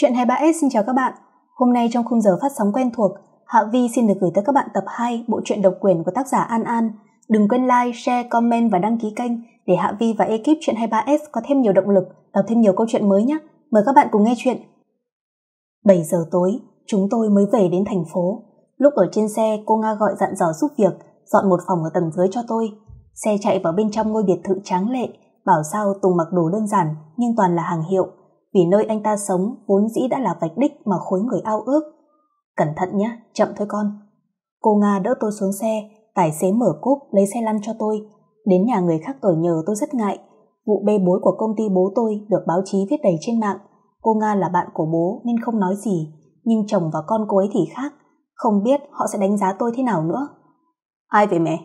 Chuyện 23S xin chào các bạn. Hôm nay trong khung giờ phát sóng quen thuộc, Hạ Vi xin được gửi tới các bạn tập 2 bộ truyện độc quyền của tác giả An An. Đừng quên like, share, comment và đăng ký kênh để Hạ Vi và ekip chuyện 23S có thêm nhiều động lực, đọc thêm nhiều câu chuyện mới nhé. Mời các bạn cùng nghe chuyện. 7 giờ tối, chúng tôi mới về đến thành phố. Lúc ở trên xe, cô Nga gọi dặn dò giúp việc, dọn một phòng ở tầng dưới cho tôi. Xe chạy vào bên trong ngôi biệt thự tráng lệ, bảo sao Tùng mặc đồ đơn giản nhưng toàn là hàng hiệu – vì nơi anh ta sống vốn dĩ đã là vạch đích mà khối người ao ước. Cẩn thận nhé, chậm thôi con. Cô Nga đỡ tôi xuống xe, tài xế mở cốp lấy xe lăn cho tôi. Đến nhà người khác ở nhờ tôi rất ngại. Vụ bê bối của công ty bố tôi được báo chí viết đầy trên mạng. Cô Nga là bạn của bố nên không nói gì, nhưng chồng và con cô ấy thì khác. Không biết họ sẽ đánh giá tôi thế nào nữa. Ai vậy mẹ?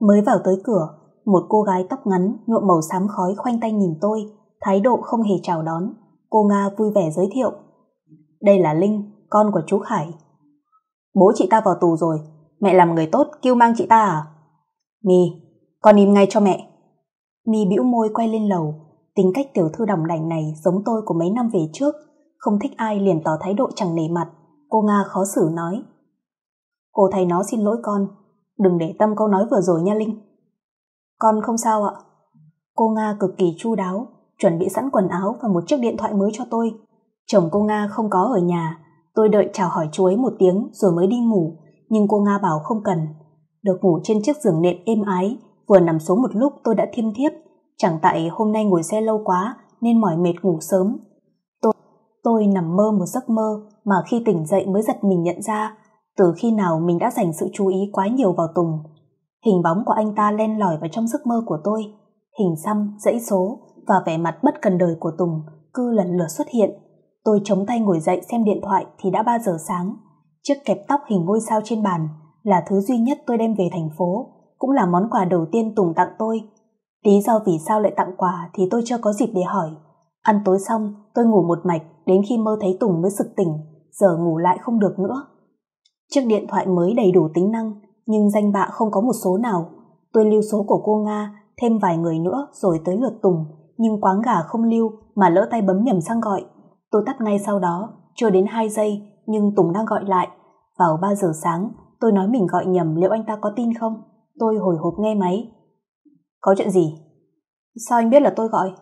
Mới vào tới cửa, một cô gái tóc ngắn nhuộm màu xám khói khoanh tay nhìn tôi, thái độ không hề chào đón. Cô Nga vui vẻ giới thiệu. Đây là Linh, con của chú Khải. Bố chị ta vào tù rồi, mẹ làm người tốt kêu mang chị ta à? Mi, con im ngay cho mẹ. Mi bĩu môi quay lên lầu, tính cách tiểu thư đồng đảnh này giống tôi của mấy năm về trước, không thích ai liền tỏ thái độ chẳng nề mặt. Cô Nga khó xử nói. Cô thầy nó xin lỗi con, đừng để tâm câu nói vừa rồi nha Linh. Con không sao ạ. Cô Nga cực kỳ chu đáo, chuẩn bị sẵn quần áo và một chiếc điện thoại mới cho tôi. Chồng cô Nga không có ở nhà, tôi đợi chào hỏi chú ấy một tiếng rồi mới đi ngủ, nhưng cô Nga bảo không cần. Được ngủ trên chiếc giường nệm êm ái, vừa nằm xuống một lúc tôi đã thiêm thiếp, chẳng tại hôm nay ngồi xe lâu quá nên mỏi mệt ngủ sớm. Tôi, tôi nằm mơ một giấc mơ mà khi tỉnh dậy mới giật mình nhận ra từ khi nào mình đã dành sự chú ý quá nhiều vào Tùng. Hình bóng của anh ta len lỏi vào trong giấc mơ của tôi, hình xăm, dãy số, và vẻ mặt bất cần đời của Tùng cứ lần lượt xuất hiện. Tôi chống tay ngồi dậy xem điện thoại thì đã 3 giờ sáng. Chiếc kẹp tóc hình ngôi sao trên bàn là thứ duy nhất tôi đem về thành phố, cũng là món quà đầu tiên Tùng tặng tôi. Lý do vì sao lại tặng quà thì tôi chưa có dịp để hỏi. Ăn tối xong, tôi ngủ một mạch đến khi mơ thấy Tùng mới sực tỉnh, giờ ngủ lại không được nữa. Chiếc điện thoại mới đầy đủ tính năng, nhưng danh bạ không có một số nào. Tôi lưu số của cô Nga, thêm vài người nữa rồi tới lượt Tùng, nhưng quáng gà không lưu mà lỡ tay bấm nhầm sang gọi. Tôi tắt ngay sau đó, chưa đến 2 giây nhưng Tùng đang gọi lại. Vào 3 giờ sáng, tôi nói mình gọi nhầm liệu anh ta có tin không? Tôi hồi hộp nghe máy. Có chuyện gì? Sao anh biết là tôi gọi?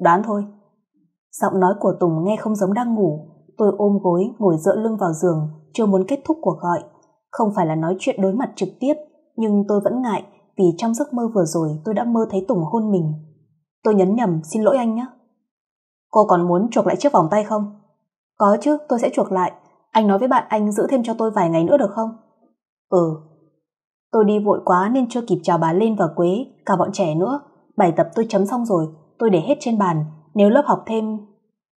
Đoán thôi. Giọng nói của Tùng nghe không giống đang ngủ. Tôi ôm gối, ngồi dựa lưng vào giường, chưa muốn kết thúc cuộc gọi. Không phải là nói chuyện đối mặt trực tiếp, nhưng tôi vẫn ngại vì trong giấc mơ vừa rồi tôi đã mơ thấy Tùng hôn mình. Tôi nhấn nhầm xin lỗi anh nhé. Cô còn muốn chuộc lại chiếc vòng tay không? Có chứ, tôi sẽ chuộc lại. Anh nói với bạn anh giữ thêm cho tôi vài ngày nữa được không? Ừ. Tôi đi vội quá nên chưa kịp chào bà Lên và Quế, cả bọn trẻ nữa. Bài tập tôi chấm xong rồi, tôi để hết trên bàn. Nếu lớp học thêm...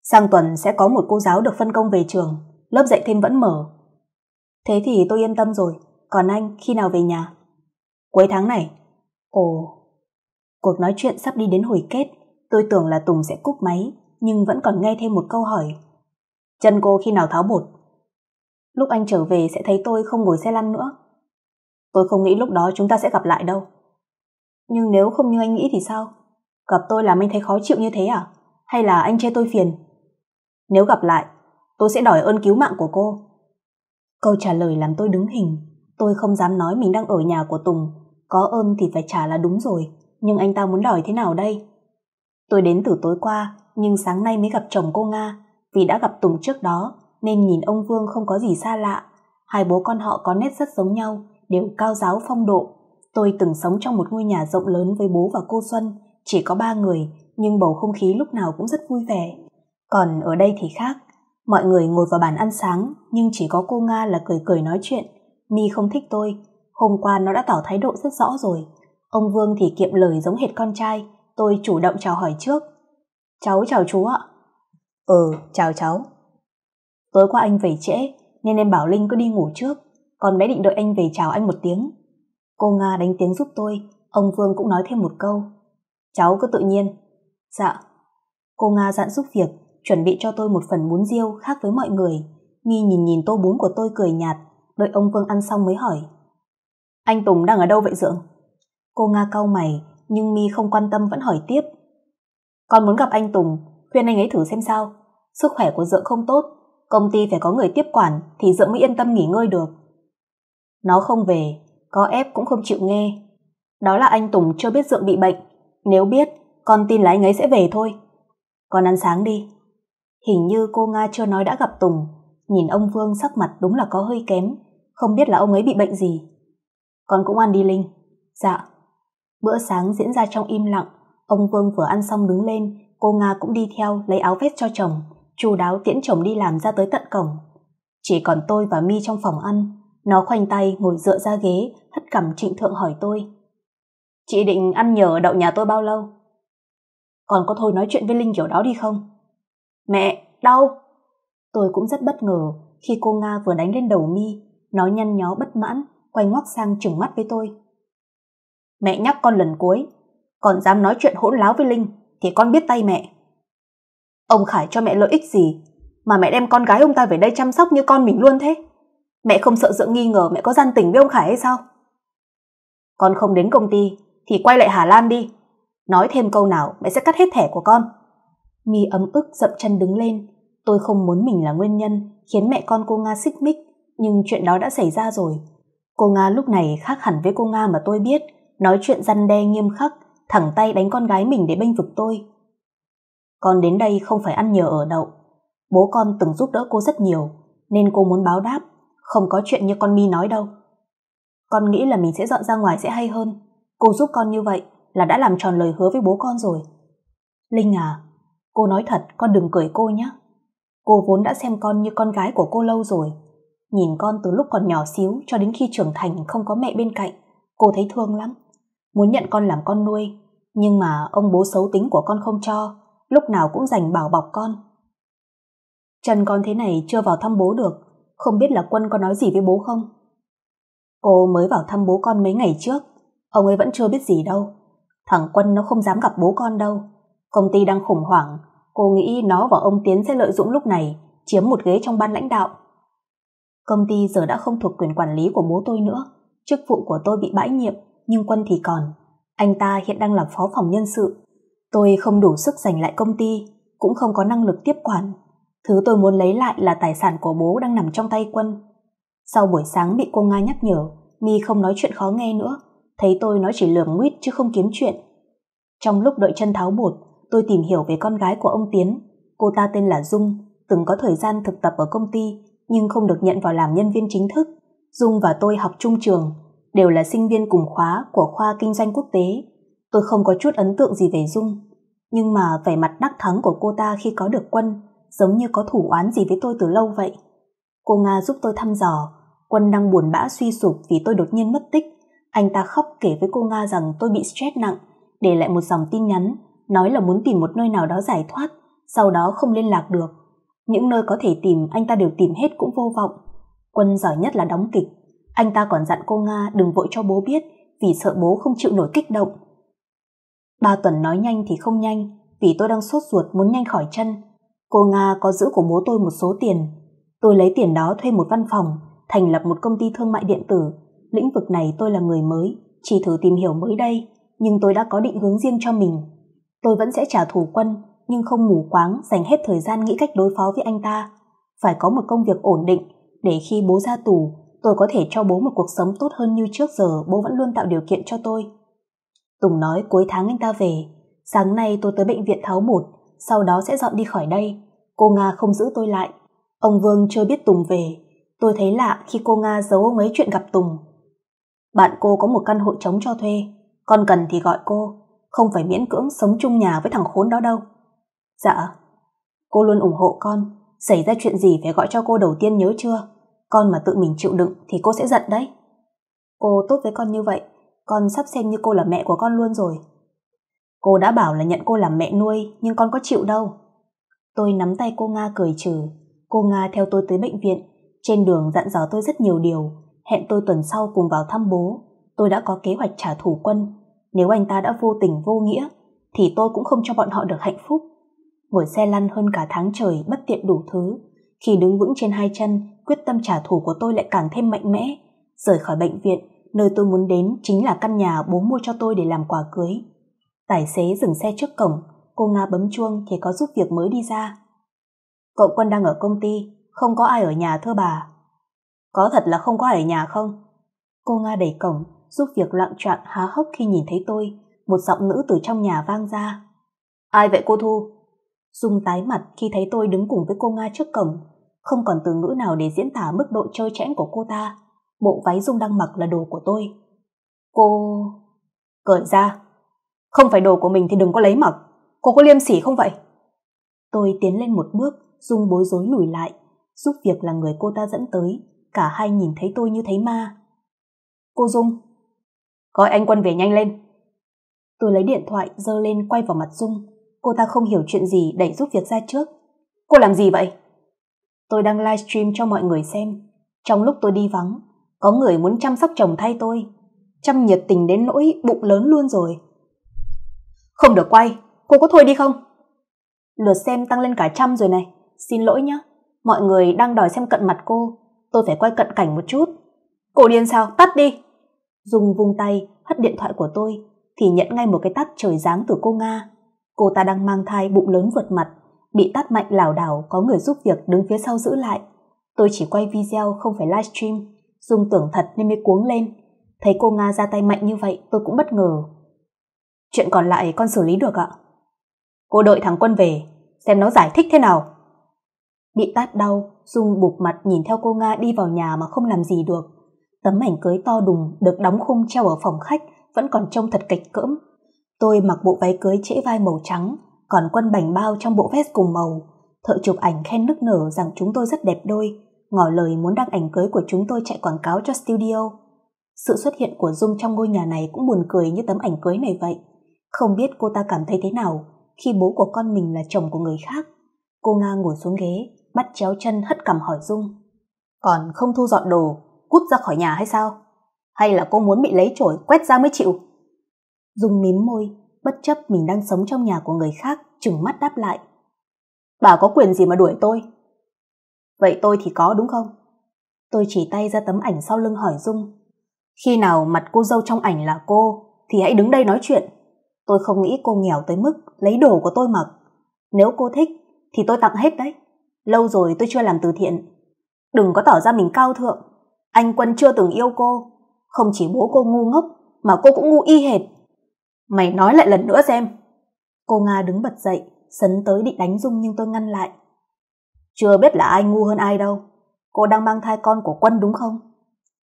Sang tuần sẽ có một cô giáo được phân công về trường, lớp dạy thêm vẫn mở. Thế thì tôi yên tâm rồi, còn anh khi nào về nhà? Cuối tháng này. Ồ, Cuộc nói chuyện sắp đi đến hồi kết, tôi tưởng là Tùng sẽ cúp máy, nhưng vẫn còn nghe thêm một câu hỏi. Chân cô khi nào tháo bột? Lúc anh trở về sẽ thấy tôi không ngồi xe lăn nữa. Tôi không nghĩ lúc đó chúng ta sẽ gặp lại đâu. Nhưng nếu không như anh nghĩ thì sao? Gặp tôi làm anh thấy khó chịu như thế à? Hay là anh chê tôi phiền? Nếu gặp lại, tôi sẽ đòi ơn cứu mạng của cô. Câu trả lời làm tôi đứng hình. Tôi không dám nói mình đang ở nhà của Tùng. Có ơn thì phải trả là đúng rồi nhưng anh ta muốn đòi thế nào đây? Tôi đến từ tối qua, nhưng sáng nay mới gặp chồng cô Nga, vì đã gặp Tùng trước đó, nên nhìn ông Vương không có gì xa lạ. Hai bố con họ có nét rất giống nhau, đều cao giáo phong độ. Tôi từng sống trong một ngôi nhà rộng lớn với bố và cô Xuân, chỉ có ba người, nhưng bầu không khí lúc nào cũng rất vui vẻ. Còn ở đây thì khác, mọi người ngồi vào bàn ăn sáng, nhưng chỉ có cô Nga là cười cười nói chuyện. Mi không thích tôi, hôm qua nó đã tỏ thái độ rất rõ rồi, Ông Vương thì kiệm lời giống hệt con trai, tôi chủ động chào hỏi trước. Cháu chào chú ạ. Ừ, chào cháu. Tối qua anh về trễ, nên em bảo Linh cứ đi ngủ trước, còn bé định đợi anh về chào anh một tiếng. Cô Nga đánh tiếng giúp tôi, ông Vương cũng nói thêm một câu. Cháu cứ tự nhiên. Dạ. Cô Nga dặn giúp việc, chuẩn bị cho tôi một phần bún riêu khác với mọi người. Mi nhìn nhìn tô bún của tôi cười nhạt, đợi ông Vương ăn xong mới hỏi. Anh Tùng đang ở đâu vậy dưỡng Cô Nga cau mày, nhưng mi không quan tâm vẫn hỏi tiếp. Con muốn gặp anh Tùng, khuyên anh ấy thử xem sao. Sức khỏe của Dượng không tốt, công ty phải có người tiếp quản thì Dượng mới yên tâm nghỉ ngơi được. Nó không về, có ép cũng không chịu nghe. Đó là anh Tùng chưa biết Dượng bị bệnh. Nếu biết, con tin là anh ấy sẽ về thôi. Con ăn sáng đi. Hình như cô Nga chưa nói đã gặp Tùng. Nhìn ông Vương sắc mặt đúng là có hơi kém. Không biết là ông ấy bị bệnh gì. Con cũng ăn đi Linh. Dạ. Bữa sáng diễn ra trong im lặng, ông Vương vừa ăn xong đứng lên, cô Nga cũng đi theo lấy áo vest cho chồng, chu đáo tiễn chồng đi làm ra tới tận cổng. Chỉ còn tôi và Mi trong phòng ăn, nó khoanh tay ngồi dựa ra ghế, hất cằm trịnh thượng hỏi tôi. Chị định ăn nhờ đậu nhà tôi bao lâu? Còn có thôi nói chuyện với Linh kiểu đó đi không? Mẹ, đau! Tôi cũng rất bất ngờ khi cô Nga vừa đánh lên đầu mi, nó nhăn nhó bất mãn, quay ngoắt sang chừng mắt với tôi mẹ nhắc con lần cuối còn dám nói chuyện hỗn láo với linh thì con biết tay mẹ ông khải cho mẹ lợi ích gì mà mẹ đem con gái ông ta về đây chăm sóc như con mình luôn thế mẹ không sợ dựng nghi ngờ mẹ có gian tình với ông khải hay sao con không đến công ty thì quay lại hà lan đi nói thêm câu nào mẹ sẽ cắt hết thẻ của con mi ấm ức dậm chân đứng lên tôi không muốn mình là nguyên nhân khiến mẹ con cô nga xích mích nhưng chuyện đó đã xảy ra rồi cô nga lúc này khác hẳn với cô nga mà tôi biết nói chuyện răn đe nghiêm khắc, thẳng tay đánh con gái mình để bênh vực tôi. Con đến đây không phải ăn nhờ ở đậu. Bố con từng giúp đỡ cô rất nhiều, nên cô muốn báo đáp, không có chuyện như con mi nói đâu. Con nghĩ là mình sẽ dọn ra ngoài sẽ hay hơn. Cô giúp con như vậy là đã làm tròn lời hứa với bố con rồi. Linh à, cô nói thật con đừng cười cô nhé. Cô vốn đã xem con như con gái của cô lâu rồi. Nhìn con từ lúc còn nhỏ xíu cho đến khi trưởng thành không có mẹ bên cạnh, cô thấy thương lắm muốn nhận con làm con nuôi, nhưng mà ông bố xấu tính của con không cho, lúc nào cũng dành bảo bọc con. Chân con thế này chưa vào thăm bố được, không biết là Quân có nói gì với bố không? Cô mới vào thăm bố con mấy ngày trước, ông ấy vẫn chưa biết gì đâu. Thằng Quân nó không dám gặp bố con đâu. Công ty đang khủng hoảng, cô nghĩ nó và ông Tiến sẽ lợi dụng lúc này, chiếm một ghế trong ban lãnh đạo. Công ty giờ đã không thuộc quyền quản lý của bố tôi nữa, chức vụ của tôi bị bãi nhiệm nhưng Quân thì còn. Anh ta hiện đang làm phó phòng nhân sự. Tôi không đủ sức giành lại công ty, cũng không có năng lực tiếp quản. Thứ tôi muốn lấy lại là tài sản của bố đang nằm trong tay Quân. Sau buổi sáng bị cô Nga nhắc nhở, Mi không nói chuyện khó nghe nữa, thấy tôi nói chỉ lườm nguyết chứ không kiếm chuyện. Trong lúc đợi chân tháo bột, tôi tìm hiểu về con gái của ông Tiến. Cô ta tên là Dung, từng có thời gian thực tập ở công ty nhưng không được nhận vào làm nhân viên chính thức. Dung và tôi học chung trường, đều là sinh viên cùng khóa của khoa kinh doanh quốc tế. Tôi không có chút ấn tượng gì về Dung, nhưng mà vẻ mặt đắc thắng của cô ta khi có được quân giống như có thủ oán gì với tôi từ lâu vậy. Cô Nga giúp tôi thăm dò, quân đang buồn bã suy sụp vì tôi đột nhiên mất tích. Anh ta khóc kể với cô Nga rằng tôi bị stress nặng, để lại một dòng tin nhắn, nói là muốn tìm một nơi nào đó giải thoát, sau đó không liên lạc được. Những nơi có thể tìm anh ta đều tìm hết cũng vô vọng. Quân giỏi nhất là đóng kịch, anh ta còn dặn cô Nga đừng vội cho bố biết vì sợ bố không chịu nổi kích động. Ba tuần nói nhanh thì không nhanh vì tôi đang sốt ruột muốn nhanh khỏi chân. Cô Nga có giữ của bố tôi một số tiền. Tôi lấy tiền đó thuê một văn phòng, thành lập một công ty thương mại điện tử. Lĩnh vực này tôi là người mới, chỉ thử tìm hiểu mới đây, nhưng tôi đã có định hướng riêng cho mình. Tôi vẫn sẽ trả thù quân, nhưng không mù quáng dành hết thời gian nghĩ cách đối phó với anh ta. Phải có một công việc ổn định để khi bố ra tù tôi có thể cho bố một cuộc sống tốt hơn như trước giờ bố vẫn luôn tạo điều kiện cho tôi. Tùng nói cuối tháng anh ta về, sáng nay tôi tới bệnh viện tháo một sau đó sẽ dọn đi khỏi đây. Cô Nga không giữ tôi lại. Ông Vương chưa biết Tùng về, tôi thấy lạ khi cô Nga giấu ông ấy chuyện gặp Tùng. Bạn cô có một căn hộ trống cho thuê, con cần thì gọi cô, không phải miễn cưỡng sống chung nhà với thằng khốn đó đâu. Dạ, cô luôn ủng hộ con, xảy ra chuyện gì phải gọi cho cô đầu tiên nhớ chưa? con mà tự mình chịu đựng thì cô sẽ giận đấy cô tốt với con như vậy con sắp xem như cô là mẹ của con luôn rồi cô đã bảo là nhận cô làm mẹ nuôi nhưng con có chịu đâu tôi nắm tay cô nga cười trừ cô nga theo tôi tới bệnh viện trên đường dặn dò tôi rất nhiều điều hẹn tôi tuần sau cùng vào thăm bố tôi đã có kế hoạch trả thù quân nếu anh ta đã vô tình vô nghĩa thì tôi cũng không cho bọn họ được hạnh phúc ngồi xe lăn hơn cả tháng trời bất tiện đủ thứ khi đứng vững trên hai chân, quyết tâm trả thù của tôi lại càng thêm mạnh mẽ. Rời khỏi bệnh viện, nơi tôi muốn đến chính là căn nhà bố mua cho tôi để làm quà cưới. Tài xế dừng xe trước cổng, cô Nga bấm chuông thì có giúp việc mới đi ra. Cậu Quân đang ở công ty, không có ai ở nhà thưa bà. Có thật là không có ai ở nhà không? Cô Nga đẩy cổng, giúp việc loạn trạng há hốc khi nhìn thấy tôi, một giọng nữ từ trong nhà vang ra. Ai vậy cô Thu? Dung tái mặt khi thấy tôi đứng cùng với cô Nga trước cổng, không còn từ ngữ nào để diễn tả mức độ trơ trẽn của cô ta. Bộ váy Dung đang mặc là đồ của tôi. Cô... Cởi ra. Không phải đồ của mình thì đừng có lấy mặc. Cô có liêm sỉ không vậy? Tôi tiến lên một bước, Dung bối rối lùi lại. Giúp việc là người cô ta dẫn tới. Cả hai nhìn thấy tôi như thấy ma. Cô Dung... Gọi anh Quân về nhanh lên. Tôi lấy điện thoại dơ lên quay vào mặt Dung. Cô ta không hiểu chuyện gì đẩy giúp việc ra trước. Cô làm gì vậy? Tôi đang livestream cho mọi người xem. Trong lúc tôi đi vắng, có người muốn chăm sóc chồng thay tôi. Chăm nhiệt tình đến nỗi bụng lớn luôn rồi. Không được quay, cô có thôi đi không? Lượt xem tăng lên cả trăm rồi này. Xin lỗi nhé, mọi người đang đòi xem cận mặt cô. Tôi phải quay cận cảnh một chút. Cô điên sao, tắt đi. dùng vung tay, hất điện thoại của tôi, thì nhận ngay một cái tắt trời giáng từ cô Nga. Cô ta đang mang thai bụng lớn vượt mặt, bị tát mạnh lảo đảo có người giúp việc đứng phía sau giữ lại. Tôi chỉ quay video không phải livestream, dung tưởng thật nên mới cuống lên. Thấy cô Nga ra tay mạnh như vậy tôi cũng bất ngờ. Chuyện còn lại con xử lý được ạ. Cô đợi thằng Quân về, xem nó giải thích thế nào. Bị tát đau, Dung bục mặt nhìn theo cô Nga đi vào nhà mà không làm gì được. Tấm ảnh cưới to đùng được đóng khung treo ở phòng khách vẫn còn trông thật kịch cỡm. Tôi mặc bộ váy cưới trễ vai màu trắng, còn quân bành bao trong bộ vest cùng màu. Thợ chụp ảnh khen nức nở rằng chúng tôi rất đẹp đôi, ngỏ lời muốn đăng ảnh cưới của chúng tôi chạy quảng cáo cho studio. Sự xuất hiện của Dung trong ngôi nhà này cũng buồn cười như tấm ảnh cưới này vậy. Không biết cô ta cảm thấy thế nào khi bố của con mình là chồng của người khác. Cô Nga ngồi xuống ghế, bắt chéo chân hất cằm hỏi Dung. Còn không thu dọn đồ, cút ra khỏi nhà hay sao? Hay là cô muốn bị lấy chổi quét ra mới chịu? Dung mím môi, bất chấp mình đang sống trong nhà của người khác, trừng mắt đáp lại. Bà có quyền gì mà đuổi tôi? Vậy tôi thì có đúng không? Tôi chỉ tay ra tấm ảnh sau lưng hỏi Dung. Khi nào mặt cô dâu trong ảnh là cô, thì hãy đứng đây nói chuyện. Tôi không nghĩ cô nghèo tới mức lấy đồ của tôi mặc. Nếu cô thích, thì tôi tặng hết đấy. Lâu rồi tôi chưa làm từ thiện. Đừng có tỏ ra mình cao thượng. Anh Quân chưa từng yêu cô. Không chỉ bố cô ngu ngốc, mà cô cũng ngu y hệt mày nói lại lần nữa xem cô nga đứng bật dậy sấn tới định đánh dung nhưng tôi ngăn lại chưa biết là ai ngu hơn ai đâu cô đang mang thai con của quân đúng không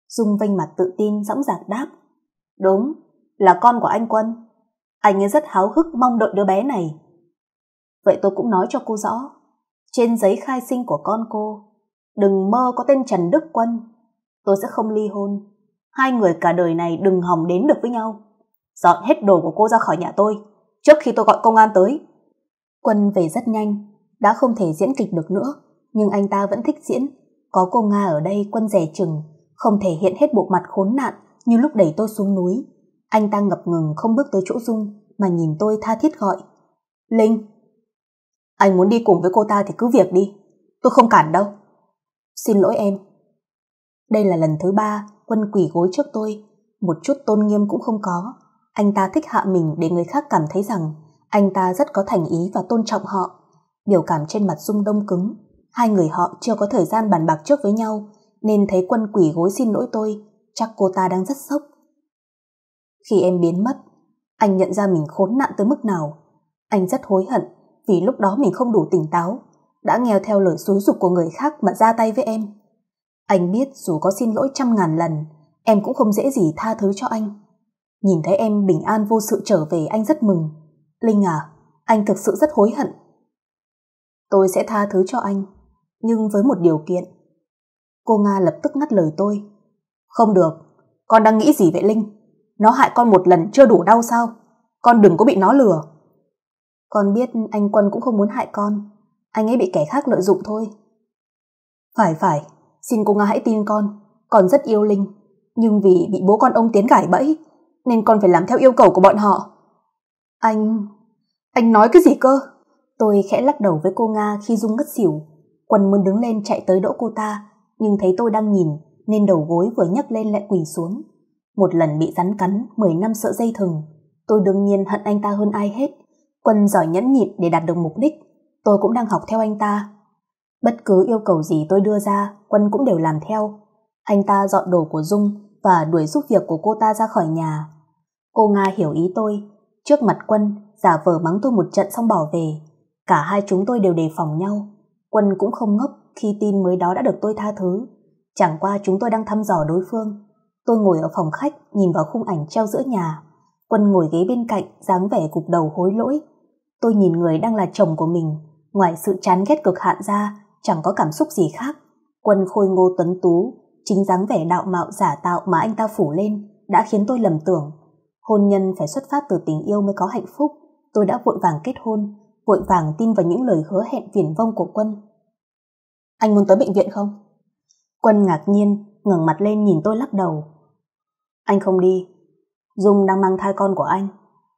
dung vênh mặt tự tin dõng dạc đáp đúng là con của anh quân anh ấy rất háo hức mong đợi đứa bé này vậy tôi cũng nói cho cô rõ trên giấy khai sinh của con cô đừng mơ có tên trần đức quân tôi sẽ không ly hôn hai người cả đời này đừng hỏng đến được với nhau dọn hết đồ của cô ra khỏi nhà tôi trước khi tôi gọi công an tới quân về rất nhanh đã không thể diễn kịch được nữa nhưng anh ta vẫn thích diễn có cô nga ở đây quân rẻ chừng không thể hiện hết bộ mặt khốn nạn như lúc đẩy tôi xuống núi anh ta ngập ngừng không bước tới chỗ dung mà nhìn tôi tha thiết gọi linh anh muốn đi cùng với cô ta thì cứ việc đi tôi không cản đâu xin lỗi em đây là lần thứ ba quân quỷ gối trước tôi một chút tôn nghiêm cũng không có anh ta thích hạ mình để người khác cảm thấy rằng anh ta rất có thành ý và tôn trọng họ. Biểu cảm trên mặt Dung đông cứng. Hai người họ chưa có thời gian bàn bạc trước với nhau nên thấy quân quỷ gối xin lỗi tôi. Chắc cô ta đang rất sốc. Khi em biến mất, anh nhận ra mình khốn nạn tới mức nào. Anh rất hối hận vì lúc đó mình không đủ tỉnh táo, đã nghe theo lời xúi dục của người khác mà ra tay với em. Anh biết dù có xin lỗi trăm ngàn lần, em cũng không dễ gì tha thứ cho anh. Nhìn thấy em bình an vô sự trở về anh rất mừng. Linh à, anh thực sự rất hối hận. Tôi sẽ tha thứ cho anh, nhưng với một điều kiện. Cô Nga lập tức ngắt lời tôi. Không được, con đang nghĩ gì vậy Linh? Nó hại con một lần chưa đủ đau sao? Con đừng có bị nó lừa. Con biết anh Quân cũng không muốn hại con. Anh ấy bị kẻ khác lợi dụng thôi. Phải phải, xin cô Nga hãy tin con. Con rất yêu Linh, nhưng vì bị bố con ông Tiến gãi bẫy, nên con phải làm theo yêu cầu của bọn họ anh anh nói cái gì cơ tôi khẽ lắc đầu với cô nga khi dung ngất xỉu Quân muốn đứng lên chạy tới đỗ cô ta nhưng thấy tôi đang nhìn nên đầu gối vừa nhấc lên lại quỳ xuống một lần bị rắn cắn mười năm sợ dây thừng tôi đương nhiên hận anh ta hơn ai hết quân giỏi nhẫn nhịn để đạt được mục đích tôi cũng đang học theo anh ta bất cứ yêu cầu gì tôi đưa ra quân cũng đều làm theo anh ta dọn đồ của dung và đuổi giúp việc của cô ta ra khỏi nhà Cô Nga hiểu ý tôi, trước mặt quân, giả vờ mắng tôi một trận xong bỏ về. Cả hai chúng tôi đều đề phòng nhau. Quân cũng không ngốc khi tin mới đó đã được tôi tha thứ. Chẳng qua chúng tôi đang thăm dò đối phương. Tôi ngồi ở phòng khách, nhìn vào khung ảnh treo giữa nhà. Quân ngồi ghế bên cạnh, dáng vẻ cục đầu hối lỗi. Tôi nhìn người đang là chồng của mình. Ngoài sự chán ghét cực hạn ra, chẳng có cảm xúc gì khác. Quân khôi ngô tuấn tú, chính dáng vẻ đạo mạo giả tạo mà anh ta phủ lên đã khiến tôi lầm tưởng hôn nhân phải xuất phát từ tình yêu mới có hạnh phúc tôi đã vội vàng kết hôn vội vàng tin vào những lời hứa hẹn viển vông của quân anh muốn tới bệnh viện không quân ngạc nhiên ngẩng mặt lên nhìn tôi lắc đầu anh không đi dung đang mang thai con của anh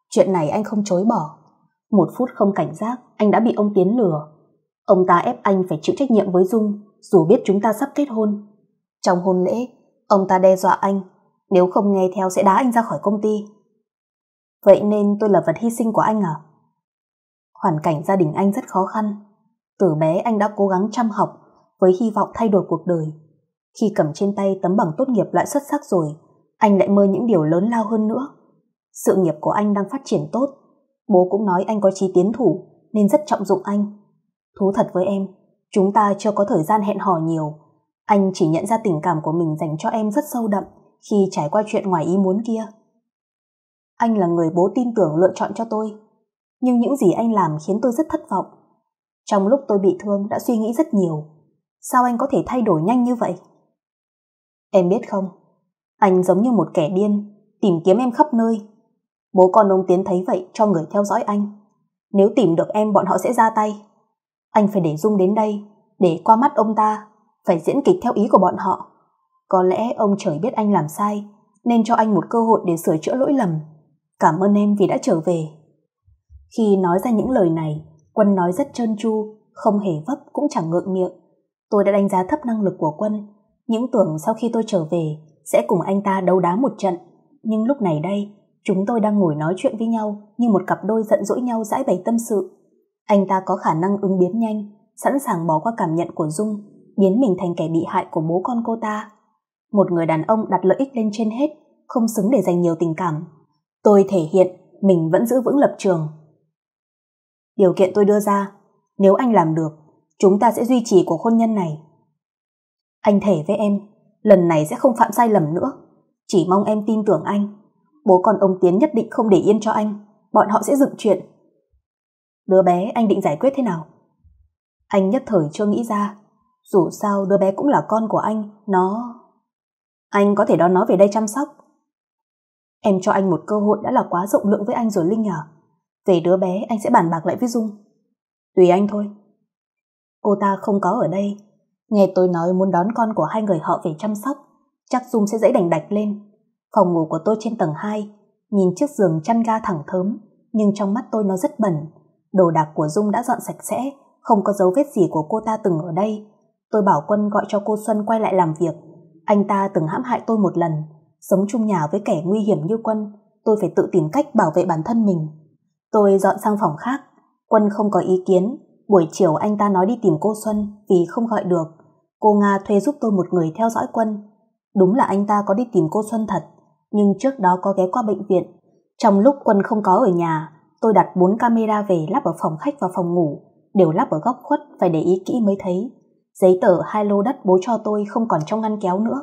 chuyện này anh không chối bỏ một phút không cảnh giác anh đã bị ông tiến lừa ông ta ép anh phải chịu trách nhiệm với dung dù biết chúng ta sắp kết hôn trong hôn lễ ông ta đe dọa anh nếu không nghe theo sẽ đá anh ra khỏi công ty Vậy nên tôi là vật hy sinh của anh à? Hoàn cảnh gia đình anh rất khó khăn. Từ bé anh đã cố gắng chăm học với hy vọng thay đổi cuộc đời. Khi cầm trên tay tấm bằng tốt nghiệp loại xuất sắc rồi, anh lại mơ những điều lớn lao hơn nữa. Sự nghiệp của anh đang phát triển tốt. Bố cũng nói anh có chí tiến thủ nên rất trọng dụng anh. Thú thật với em, chúng ta chưa có thời gian hẹn hò nhiều. Anh chỉ nhận ra tình cảm của mình dành cho em rất sâu đậm khi trải qua chuyện ngoài ý muốn kia. Anh là người bố tin tưởng lựa chọn cho tôi. Nhưng những gì anh làm khiến tôi rất thất vọng. Trong lúc tôi bị thương đã suy nghĩ rất nhiều. Sao anh có thể thay đổi nhanh như vậy? Em biết không, anh giống như một kẻ điên, tìm kiếm em khắp nơi. Bố con ông Tiến thấy vậy cho người theo dõi anh. Nếu tìm được em bọn họ sẽ ra tay. Anh phải để Dung đến đây, để qua mắt ông ta, phải diễn kịch theo ý của bọn họ. Có lẽ ông trời biết anh làm sai, nên cho anh một cơ hội để sửa chữa lỗi lầm. Cảm ơn em vì đã trở về. Khi nói ra những lời này, Quân nói rất trơn tru, không hề vấp cũng chẳng ngượng miệng. Tôi đã đánh giá thấp năng lực của Quân, những tưởng sau khi tôi trở về sẽ cùng anh ta đấu đá một trận. Nhưng lúc này đây, chúng tôi đang ngồi nói chuyện với nhau như một cặp đôi giận dỗi nhau giải bày tâm sự. Anh ta có khả năng ứng biến nhanh, sẵn sàng bỏ qua cảm nhận của Dung, biến mình thành kẻ bị hại của bố con cô ta. Một người đàn ông đặt lợi ích lên trên hết, không xứng để dành nhiều tình cảm tôi thể hiện mình vẫn giữ vững lập trường. Điều kiện tôi đưa ra, nếu anh làm được, chúng ta sẽ duy trì cuộc hôn nhân này. Anh thể với em, lần này sẽ không phạm sai lầm nữa. Chỉ mong em tin tưởng anh. Bố con ông Tiến nhất định không để yên cho anh, bọn họ sẽ dựng chuyện. Đứa bé anh định giải quyết thế nào? Anh nhất thời chưa nghĩ ra, dù sao đứa bé cũng là con của anh, nó... Anh có thể đón nó về đây chăm sóc, Em cho anh một cơ hội đã là quá rộng lượng với anh rồi Linh à. Về đứa bé anh sẽ bàn bạc lại với Dung. Tùy anh thôi. Cô ta không có ở đây. Nghe tôi nói muốn đón con của hai người họ về chăm sóc, chắc Dung sẽ dãy đành đạch lên. Phòng ngủ của tôi trên tầng 2, nhìn chiếc giường chăn ga thẳng thớm, nhưng trong mắt tôi nó rất bẩn. Đồ đạc của Dung đã dọn sạch sẽ, không có dấu vết gì của cô ta từng ở đây. Tôi bảo Quân gọi cho cô Xuân quay lại làm việc. Anh ta từng hãm hại tôi một lần, sống chung nhà với kẻ nguy hiểm như quân, tôi phải tự tìm cách bảo vệ bản thân mình. Tôi dọn sang phòng khác, quân không có ý kiến, buổi chiều anh ta nói đi tìm cô Xuân vì không gọi được. Cô Nga thuê giúp tôi một người theo dõi quân. Đúng là anh ta có đi tìm cô Xuân thật, nhưng trước đó có ghé qua bệnh viện. Trong lúc quân không có ở nhà, tôi đặt bốn camera về lắp ở phòng khách và phòng ngủ, đều lắp ở góc khuất phải để ý kỹ mới thấy. Giấy tờ hai lô đất bố cho tôi không còn trong ngăn kéo nữa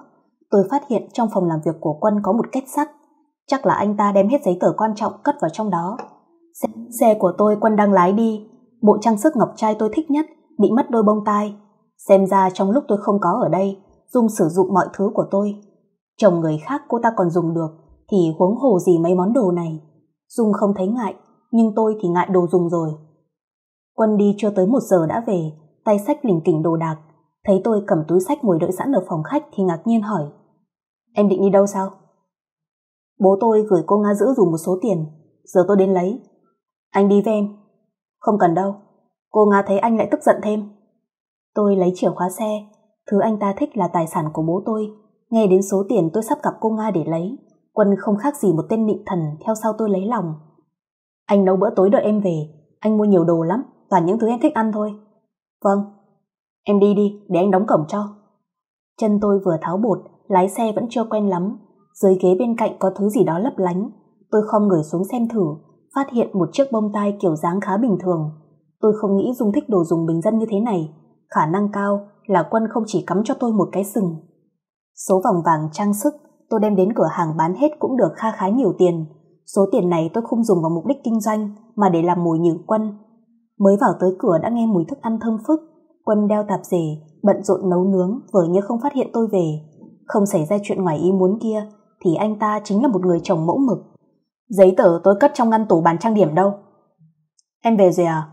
Tôi phát hiện trong phòng làm việc của Quân có một kết sắt. Chắc là anh ta đem hết giấy tờ quan trọng cất vào trong đó. Xe, xe của tôi Quân đang lái đi. Bộ trang sức ngọc trai tôi thích nhất bị mất đôi bông tai. Xem ra trong lúc tôi không có ở đây, Dung sử dụng mọi thứ của tôi. Chồng người khác cô ta còn dùng được thì huống hồ gì mấy món đồ này. Dung không thấy ngại, nhưng tôi thì ngại đồ dùng rồi. Quân đi chưa tới một giờ đã về, tay sách lỉnh kỉnh đồ đạc, Thấy tôi cầm túi sách ngồi đợi sẵn ở phòng khách thì ngạc nhiên hỏi. Em định đi đâu sao? Bố tôi gửi cô Nga giữ dùm một số tiền, giờ tôi đến lấy. Anh đi với em. Không cần đâu, cô Nga thấy anh lại tức giận thêm. Tôi lấy chìa khóa xe, thứ anh ta thích là tài sản của bố tôi. Nghe đến số tiền tôi sắp gặp cô Nga để lấy, Quân không khác gì một tên nịnh thần theo sau tôi lấy lòng. Anh nấu bữa tối đợi em về, anh mua nhiều đồ lắm, toàn những thứ em thích ăn thôi. Vâng, Em đi đi, để anh đóng cổng cho. Chân tôi vừa tháo bột, lái xe vẫn chưa quen lắm. Dưới ghế bên cạnh có thứ gì đó lấp lánh. Tôi không người xuống xem thử, phát hiện một chiếc bông tai kiểu dáng khá bình thường. Tôi không nghĩ Dung thích đồ dùng bình dân như thế này. Khả năng cao là Quân không chỉ cắm cho tôi một cái sừng. Số vòng vàng trang sức tôi đem đến cửa hàng bán hết cũng được kha khá nhiều tiền. Số tiền này tôi không dùng vào mục đích kinh doanh mà để làm mồi nhử Quân. Mới vào tới cửa đã nghe mùi thức ăn thơm phức, Quân đeo tạp dề, bận rộn nấu nướng vừa như không phát hiện tôi về. Không xảy ra chuyện ngoài ý muốn kia thì anh ta chính là một người chồng mẫu mực. Giấy tờ tôi cất trong ngăn tủ bàn trang điểm đâu. Em về rồi à?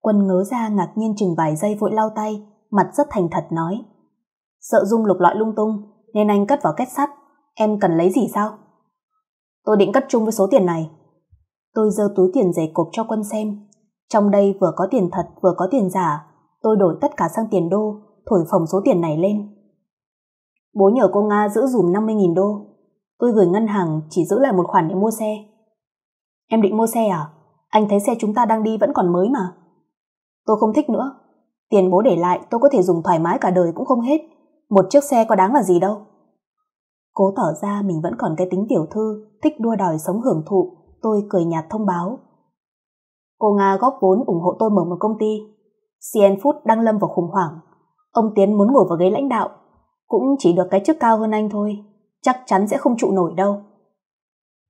Quân ngớ ra ngạc nhiên chừng vài giây vội lau tay, mặt rất thành thật nói. Sợ Dung lục lọi lung tung nên anh cất vào kết sắt. Em cần lấy gì sao? Tôi định cất chung với số tiền này. Tôi giơ túi tiền giày cộp cho quân xem. Trong đây vừa có tiền thật vừa có tiền giả, Tôi đổi tất cả sang tiền đô, thổi phồng số tiền này lên. Bố nhờ cô Nga giữ dùm 50.000 đô. Tôi gửi ngân hàng chỉ giữ lại một khoản để mua xe. Em định mua xe à? Anh thấy xe chúng ta đang đi vẫn còn mới mà. Tôi không thích nữa. Tiền bố để lại tôi có thể dùng thoải mái cả đời cũng không hết. Một chiếc xe có đáng là gì đâu. Cố tỏ ra mình vẫn còn cái tính tiểu thư, thích đua đòi sống hưởng thụ. Tôi cười nhạt thông báo. Cô Nga góp vốn ủng hộ tôi mở một công ty. CN Food đang lâm vào khủng hoảng. Ông Tiến muốn ngồi vào ghế lãnh đạo, cũng chỉ được cái chức cao hơn anh thôi, chắc chắn sẽ không trụ nổi đâu.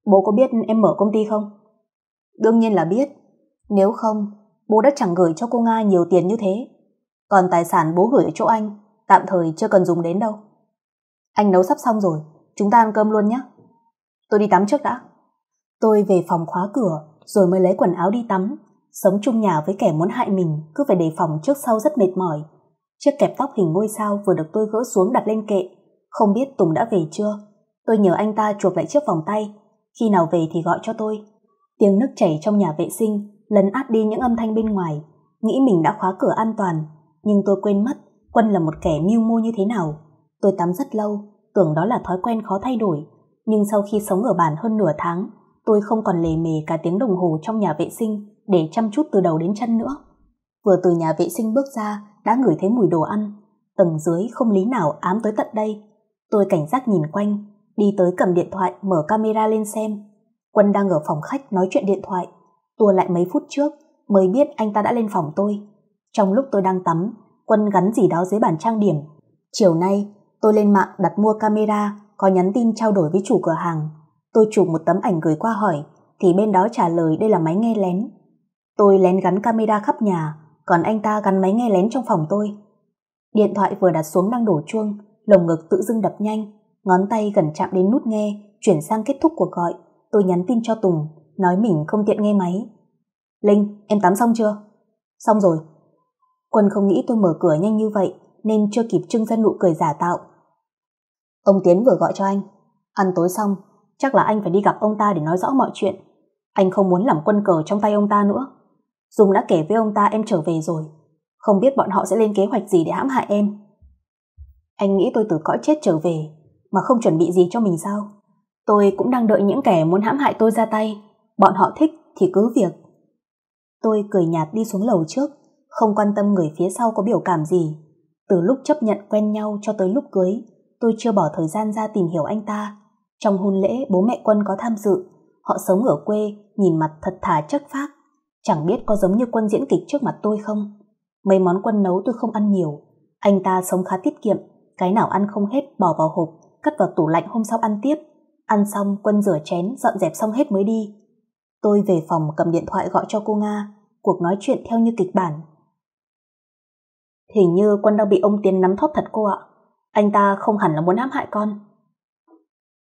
Bố có biết em mở công ty không? Đương nhiên là biết, nếu không, bố đã chẳng gửi cho cô Nga nhiều tiền như thế. Còn tài sản bố gửi ở chỗ anh, tạm thời chưa cần dùng đến đâu. Anh nấu sắp xong rồi, chúng ta ăn cơm luôn nhé. Tôi đi tắm trước đã. Tôi về phòng khóa cửa rồi mới lấy quần áo đi tắm Sống chung nhà với kẻ muốn hại mình cứ phải đề phòng trước sau rất mệt mỏi. Chiếc kẹp tóc hình ngôi sao vừa được tôi gỡ xuống đặt lên kệ. Không biết Tùng đã về chưa? Tôi nhờ anh ta chuộc lại chiếc vòng tay. Khi nào về thì gọi cho tôi. Tiếng nước chảy trong nhà vệ sinh lấn át đi những âm thanh bên ngoài. Nghĩ mình đã khóa cửa an toàn. Nhưng tôi quên mất Quân là một kẻ mưu mô như thế nào. Tôi tắm rất lâu, tưởng đó là thói quen khó thay đổi. Nhưng sau khi sống ở bản hơn nửa tháng, tôi không còn lề mề cả tiếng đồng hồ trong nhà vệ sinh để chăm chút từ đầu đến chân nữa. Vừa từ nhà vệ sinh bước ra, đã ngửi thấy mùi đồ ăn. Tầng dưới không lý nào ám tới tận đây. Tôi cảnh giác nhìn quanh, đi tới cầm điện thoại mở camera lên xem. Quân đang ở phòng khách nói chuyện điện thoại. Tua lại mấy phút trước mới biết anh ta đã lên phòng tôi. Trong lúc tôi đang tắm, Quân gắn gì đó dưới bàn trang điểm. Chiều nay, tôi lên mạng đặt mua camera, có nhắn tin trao đổi với chủ cửa hàng. Tôi chụp một tấm ảnh gửi qua hỏi, thì bên đó trả lời đây là máy nghe lén. Tôi lén gắn camera khắp nhà, còn anh ta gắn máy nghe lén trong phòng tôi. Điện thoại vừa đặt xuống đang đổ chuông, lồng ngực tự dưng đập nhanh, ngón tay gần chạm đến nút nghe, chuyển sang kết thúc cuộc gọi. Tôi nhắn tin cho Tùng, nói mình không tiện nghe máy. Linh, em tắm xong chưa? Xong rồi. Quân không nghĩ tôi mở cửa nhanh như vậy, nên chưa kịp trưng ra nụ cười giả tạo. Ông Tiến vừa gọi cho anh. Ăn tối xong, chắc là anh phải đi gặp ông ta để nói rõ mọi chuyện. Anh không muốn làm quân cờ trong tay ông ta nữa. Dung đã kể với ông ta em trở về rồi. Không biết bọn họ sẽ lên kế hoạch gì để hãm hại em. Anh nghĩ tôi từ cõi chết trở về mà không chuẩn bị gì cho mình sao? Tôi cũng đang đợi những kẻ muốn hãm hại tôi ra tay. Bọn họ thích thì cứ việc. Tôi cười nhạt đi xuống lầu trước, không quan tâm người phía sau có biểu cảm gì. Từ lúc chấp nhận quen nhau cho tới lúc cưới, tôi chưa bỏ thời gian ra tìm hiểu anh ta. Trong hôn lễ, bố mẹ Quân có tham dự. Họ sống ở quê, nhìn mặt thật thà chất phác. Chẳng biết có giống như quân diễn kịch trước mặt tôi không? Mấy món quân nấu tôi không ăn nhiều. Anh ta sống khá tiết kiệm, cái nào ăn không hết bỏ vào hộp, cất vào tủ lạnh hôm sau ăn tiếp. Ăn xong quân rửa chén, dọn dẹp xong hết mới đi. Tôi về phòng cầm điện thoại gọi cho cô Nga, cuộc nói chuyện theo như kịch bản. Hình như quân đang bị ông Tiến nắm thóp thật cô ạ. Anh ta không hẳn là muốn hãm hại con.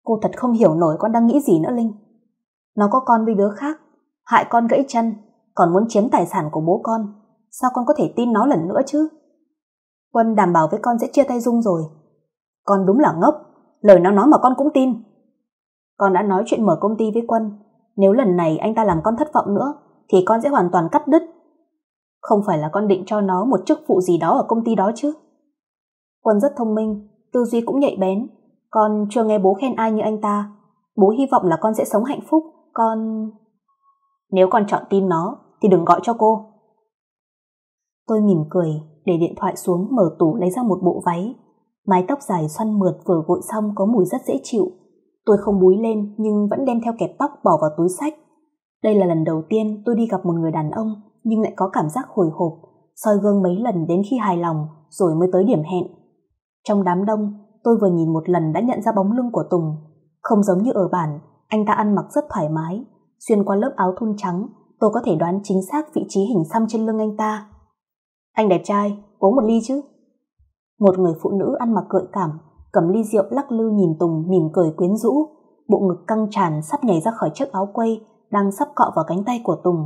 Cô thật không hiểu nổi con đang nghĩ gì nữa Linh. Nó có con với đứa khác, hại con gãy chân còn muốn chiếm tài sản của bố con sao con có thể tin nó lần nữa chứ quân đảm bảo với con sẽ chia tay dung rồi con đúng là ngốc lời nó nói mà con cũng tin con đã nói chuyện mở công ty với quân nếu lần này anh ta làm con thất vọng nữa thì con sẽ hoàn toàn cắt đứt không phải là con định cho nó một chức vụ gì đó ở công ty đó chứ quân rất thông minh tư duy cũng nhạy bén con chưa nghe bố khen ai như anh ta bố hy vọng là con sẽ sống hạnh phúc con nếu con chọn tin nó thì đừng gọi cho cô. Tôi mỉm cười, để điện thoại xuống mở tủ lấy ra một bộ váy. Mái tóc dài xoăn mượt vừa gội xong có mùi rất dễ chịu. Tôi không búi lên nhưng vẫn đem theo kẹp tóc bỏ vào túi sách. Đây là lần đầu tiên tôi đi gặp một người đàn ông nhưng lại có cảm giác hồi hộp, soi gương mấy lần đến khi hài lòng rồi mới tới điểm hẹn. Trong đám đông, tôi vừa nhìn một lần đã nhận ra bóng lưng của Tùng. Không giống như ở bản, anh ta ăn mặc rất thoải mái, xuyên qua lớp áo thun trắng tôi có thể đoán chính xác vị trí hình xăm trên lưng anh ta. Anh đẹp trai, uống một ly chứ? Một người phụ nữ ăn mặc gợi cảm, cầm ly rượu lắc lư nhìn Tùng mỉm cười quyến rũ, bộ ngực căng tràn sắp nhảy ra khỏi chiếc áo quây đang sắp cọ vào cánh tay của Tùng.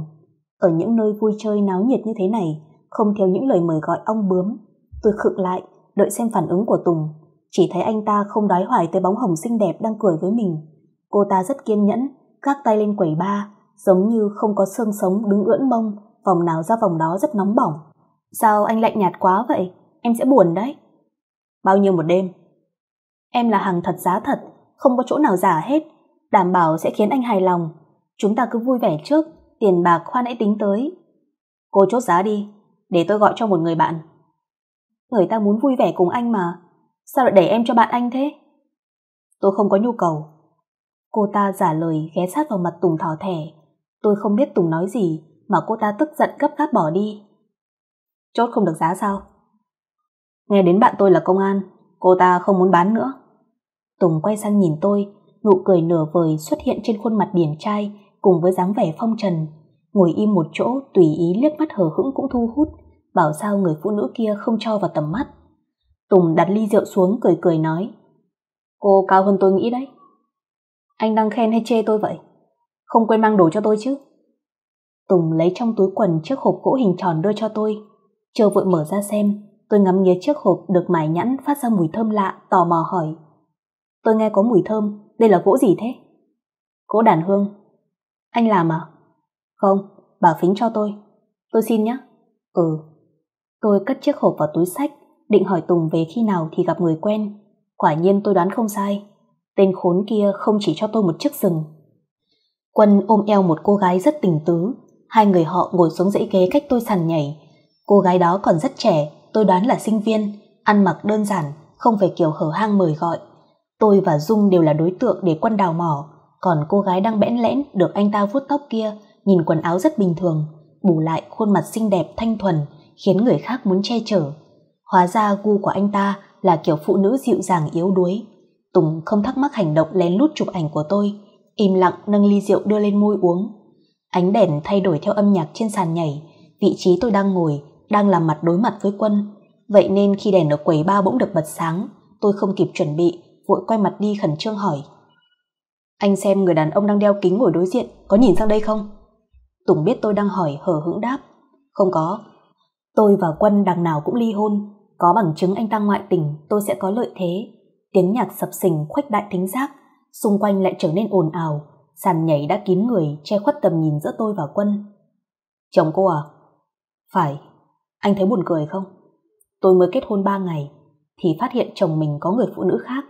Ở những nơi vui chơi náo nhiệt như thế này, không theo những lời mời gọi ong bướm. Tôi khựng lại, đợi xem phản ứng của Tùng. Chỉ thấy anh ta không đói hoài tới bóng hồng xinh đẹp đang cười với mình. Cô ta rất kiên nhẫn, gác tay lên quầy ba, giống như không có xương sống đứng ưỡn mông, vòng nào ra vòng đó rất nóng bỏng. Sao anh lạnh nhạt quá vậy? Em sẽ buồn đấy. Bao nhiêu một đêm? Em là hàng thật giá thật, không có chỗ nào giả hết, đảm bảo sẽ khiến anh hài lòng. Chúng ta cứ vui vẻ trước, tiền bạc khoan hãy tính tới. Cô chốt giá đi, để tôi gọi cho một người bạn. Người ta muốn vui vẻ cùng anh mà, sao lại đẩy em cho bạn anh thế? Tôi không có nhu cầu. Cô ta giả lời ghé sát vào mặt Tùng thỏ thẻ, Tôi không biết Tùng nói gì mà cô ta tức giận gấp gáp bỏ đi. Chốt không được giá sao? Nghe đến bạn tôi là công an, cô ta không muốn bán nữa. Tùng quay sang nhìn tôi, nụ cười nửa vời xuất hiện trên khuôn mặt điển trai cùng với dáng vẻ phong trần. Ngồi im một chỗ tùy ý liếc mắt hờ hững cũng thu hút, bảo sao người phụ nữ kia không cho vào tầm mắt. Tùng đặt ly rượu xuống cười cười nói Cô cao hơn tôi nghĩ đấy. Anh đang khen hay chê tôi vậy? không quên mang đồ cho tôi chứ. Tùng lấy trong túi quần chiếc hộp gỗ hình tròn đưa cho tôi. Chờ vội mở ra xem, tôi ngắm nghía chiếc hộp được mài nhẵn phát ra mùi thơm lạ, tò mò hỏi. Tôi nghe có mùi thơm, đây là gỗ gì thế? Gỗ đàn hương. Anh làm à? Không, bà phính cho tôi. Tôi xin nhé. Ừ. Tôi cất chiếc hộp vào túi sách, định hỏi Tùng về khi nào thì gặp người quen. Quả nhiên tôi đoán không sai. Tên khốn kia không chỉ cho tôi một chiếc rừng Quân ôm eo một cô gái rất tình tứ, hai người họ ngồi xuống dãy ghế cách tôi sàn nhảy. Cô gái đó còn rất trẻ, tôi đoán là sinh viên, ăn mặc đơn giản, không phải kiểu hở hang mời gọi. Tôi và Dung đều là đối tượng để quân đào mỏ, còn cô gái đang bẽn lẽn được anh ta vuốt tóc kia, nhìn quần áo rất bình thường, bù lại khuôn mặt xinh đẹp thanh thuần, khiến người khác muốn che chở. Hóa ra gu của anh ta là kiểu phụ nữ dịu dàng yếu đuối. Tùng không thắc mắc hành động lén lút chụp ảnh của tôi, im lặng nâng ly rượu đưa lên môi uống. Ánh đèn thay đổi theo âm nhạc trên sàn nhảy, vị trí tôi đang ngồi, đang làm mặt đối mặt với quân. Vậy nên khi đèn ở quầy ba bỗng được bật sáng, tôi không kịp chuẩn bị, vội quay mặt đi khẩn trương hỏi. Anh xem người đàn ông đang đeo kính ngồi đối diện, có nhìn sang đây không? Tùng biết tôi đang hỏi hờ hững đáp. Không có. Tôi và Quân đằng nào cũng ly hôn, có bằng chứng anh ta ngoại tình tôi sẽ có lợi thế. Tiếng nhạc sập sình khuếch đại thính giác, xung quanh lại trở nên ồn ào, sàn nhảy đã kín người che khuất tầm nhìn giữa tôi và Quân. Chồng cô à? Phải, anh thấy buồn cười không? Tôi mới kết hôn 3 ngày thì phát hiện chồng mình có người phụ nữ khác.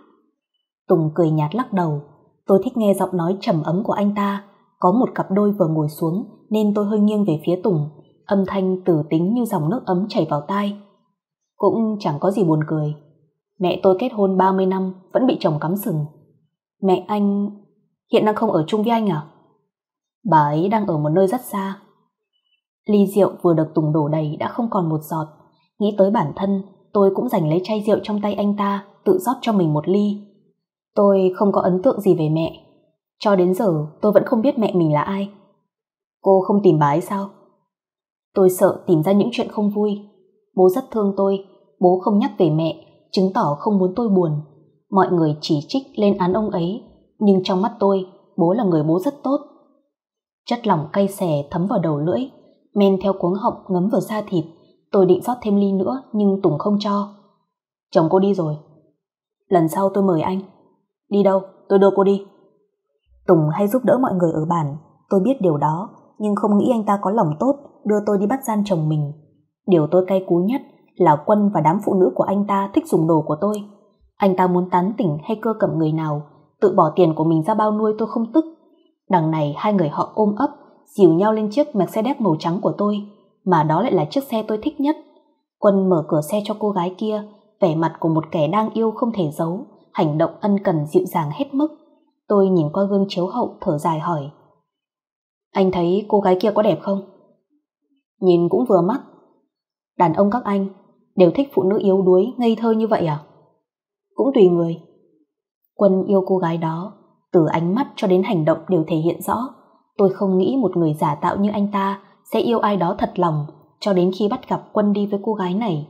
Tùng cười nhạt lắc đầu, tôi thích nghe giọng nói trầm ấm của anh ta, có một cặp đôi vừa ngồi xuống nên tôi hơi nghiêng về phía Tùng, âm thanh tử tính như dòng nước ấm chảy vào tai. Cũng chẳng có gì buồn cười. Mẹ tôi kết hôn 30 năm vẫn bị chồng cắm sừng. Mẹ anh hiện đang không ở chung với anh à? Bà ấy đang ở một nơi rất xa. Ly rượu vừa được Tùng đổ đầy đã không còn một giọt. Nghĩ tới bản thân, tôi cũng giành lấy chai rượu trong tay anh ta, tự rót cho mình một ly. Tôi không có ấn tượng gì về mẹ. Cho đến giờ tôi vẫn không biết mẹ mình là ai. Cô không tìm bà ấy sao? Tôi sợ tìm ra những chuyện không vui. Bố rất thương tôi, bố không nhắc về mẹ, chứng tỏ không muốn tôi buồn Mọi người chỉ trích lên án ông ấy, nhưng trong mắt tôi, bố là người bố rất tốt. Chất lỏng cay xè thấm vào đầu lưỡi, men theo cuống họng ngấm vào da thịt. Tôi định rót thêm ly nữa nhưng Tùng không cho. Chồng cô đi rồi. Lần sau tôi mời anh. Đi đâu? Tôi đưa cô đi. Tùng hay giúp đỡ mọi người ở bản, tôi biết điều đó, nhưng không nghĩ anh ta có lòng tốt đưa tôi đi bắt gian chồng mình. Điều tôi cay cú nhất là Quân và đám phụ nữ của anh ta thích dùng đồ của tôi. Anh ta muốn tán tỉnh hay cơ cẩm người nào, tự bỏ tiền của mình ra bao nuôi tôi không tức. Đằng này hai người họ ôm ấp, dìu nhau lên chiếc Mercedes màu trắng của tôi, mà đó lại là chiếc xe tôi thích nhất. Quân mở cửa xe cho cô gái kia, vẻ mặt của một kẻ đang yêu không thể giấu, hành động ân cần dịu dàng hết mức. Tôi nhìn qua gương chiếu hậu thở dài hỏi. Anh thấy cô gái kia có đẹp không? Nhìn cũng vừa mắt. Đàn ông các anh đều thích phụ nữ yếu đuối, ngây thơ như vậy à? cũng tùy người. Quân yêu cô gái đó, từ ánh mắt cho đến hành động đều thể hiện rõ. Tôi không nghĩ một người giả tạo như anh ta sẽ yêu ai đó thật lòng cho đến khi bắt gặp Quân đi với cô gái này.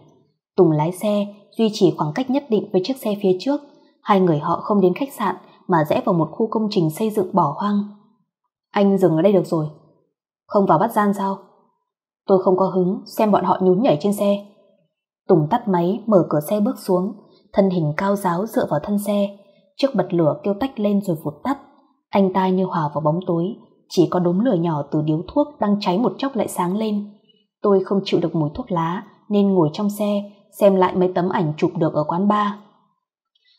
Tùng lái xe, duy trì khoảng cách nhất định với chiếc xe phía trước. Hai người họ không đến khách sạn mà rẽ vào một khu công trình xây dựng bỏ hoang. Anh dừng ở đây được rồi. Không vào bắt gian sao? Tôi không có hứng xem bọn họ nhún nhảy trên xe. Tùng tắt máy, mở cửa xe bước xuống, thân hình cao giáo dựa vào thân xe, chiếc bật lửa kêu tách lên rồi vụt tắt. Anh ta như hòa vào bóng tối, chỉ có đốm lửa nhỏ từ điếu thuốc đang cháy một chốc lại sáng lên. Tôi không chịu được mùi thuốc lá nên ngồi trong xe, xem lại mấy tấm ảnh chụp được ở quán bar.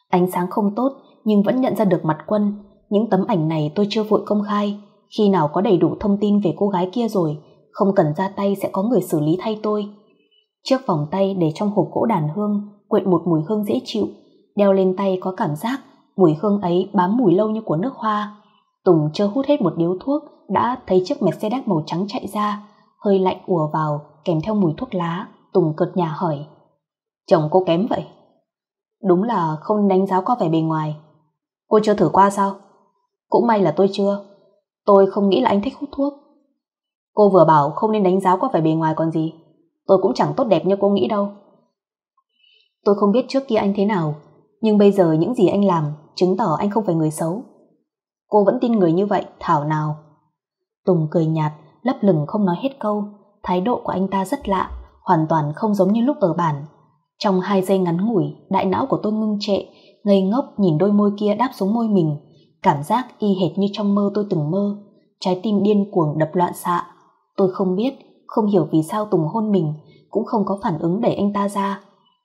Ánh sáng không tốt nhưng vẫn nhận ra được mặt quân. Những tấm ảnh này tôi chưa vội công khai. Khi nào có đầy đủ thông tin về cô gái kia rồi, không cần ra tay sẽ có người xử lý thay tôi. Chiếc vòng tay để trong hộp gỗ đàn hương quện một mùi hương dễ chịu, đeo lên tay có cảm giác mùi hương ấy bám mùi lâu như của nước hoa. Tùng chưa hút hết một điếu thuốc đã thấy chiếc Mercedes màu trắng chạy ra, hơi lạnh ùa vào kèm theo mùi thuốc lá. Tùng cợt nhà hỏi, chồng cô kém vậy? Đúng là không đánh giá qua vẻ bề ngoài. Cô chưa thử qua sao? Cũng may là tôi chưa. Tôi không nghĩ là anh thích hút thuốc. Cô vừa bảo không nên đánh giá qua vẻ bề ngoài còn gì. Tôi cũng chẳng tốt đẹp như cô nghĩ đâu. Tôi không biết trước kia anh thế nào, nhưng bây giờ những gì anh làm chứng tỏ anh không phải người xấu. Cô vẫn tin người như vậy, thảo nào. Tùng cười nhạt, lấp lửng không nói hết câu. Thái độ của anh ta rất lạ, hoàn toàn không giống như lúc ở bản. Trong hai giây ngắn ngủi, đại não của tôi ngưng trệ, ngây ngốc nhìn đôi môi kia đáp xuống môi mình. Cảm giác y hệt như trong mơ tôi từng mơ. Trái tim điên cuồng đập loạn xạ. Tôi không biết, không hiểu vì sao Tùng hôn mình, cũng không có phản ứng đẩy anh ta ra.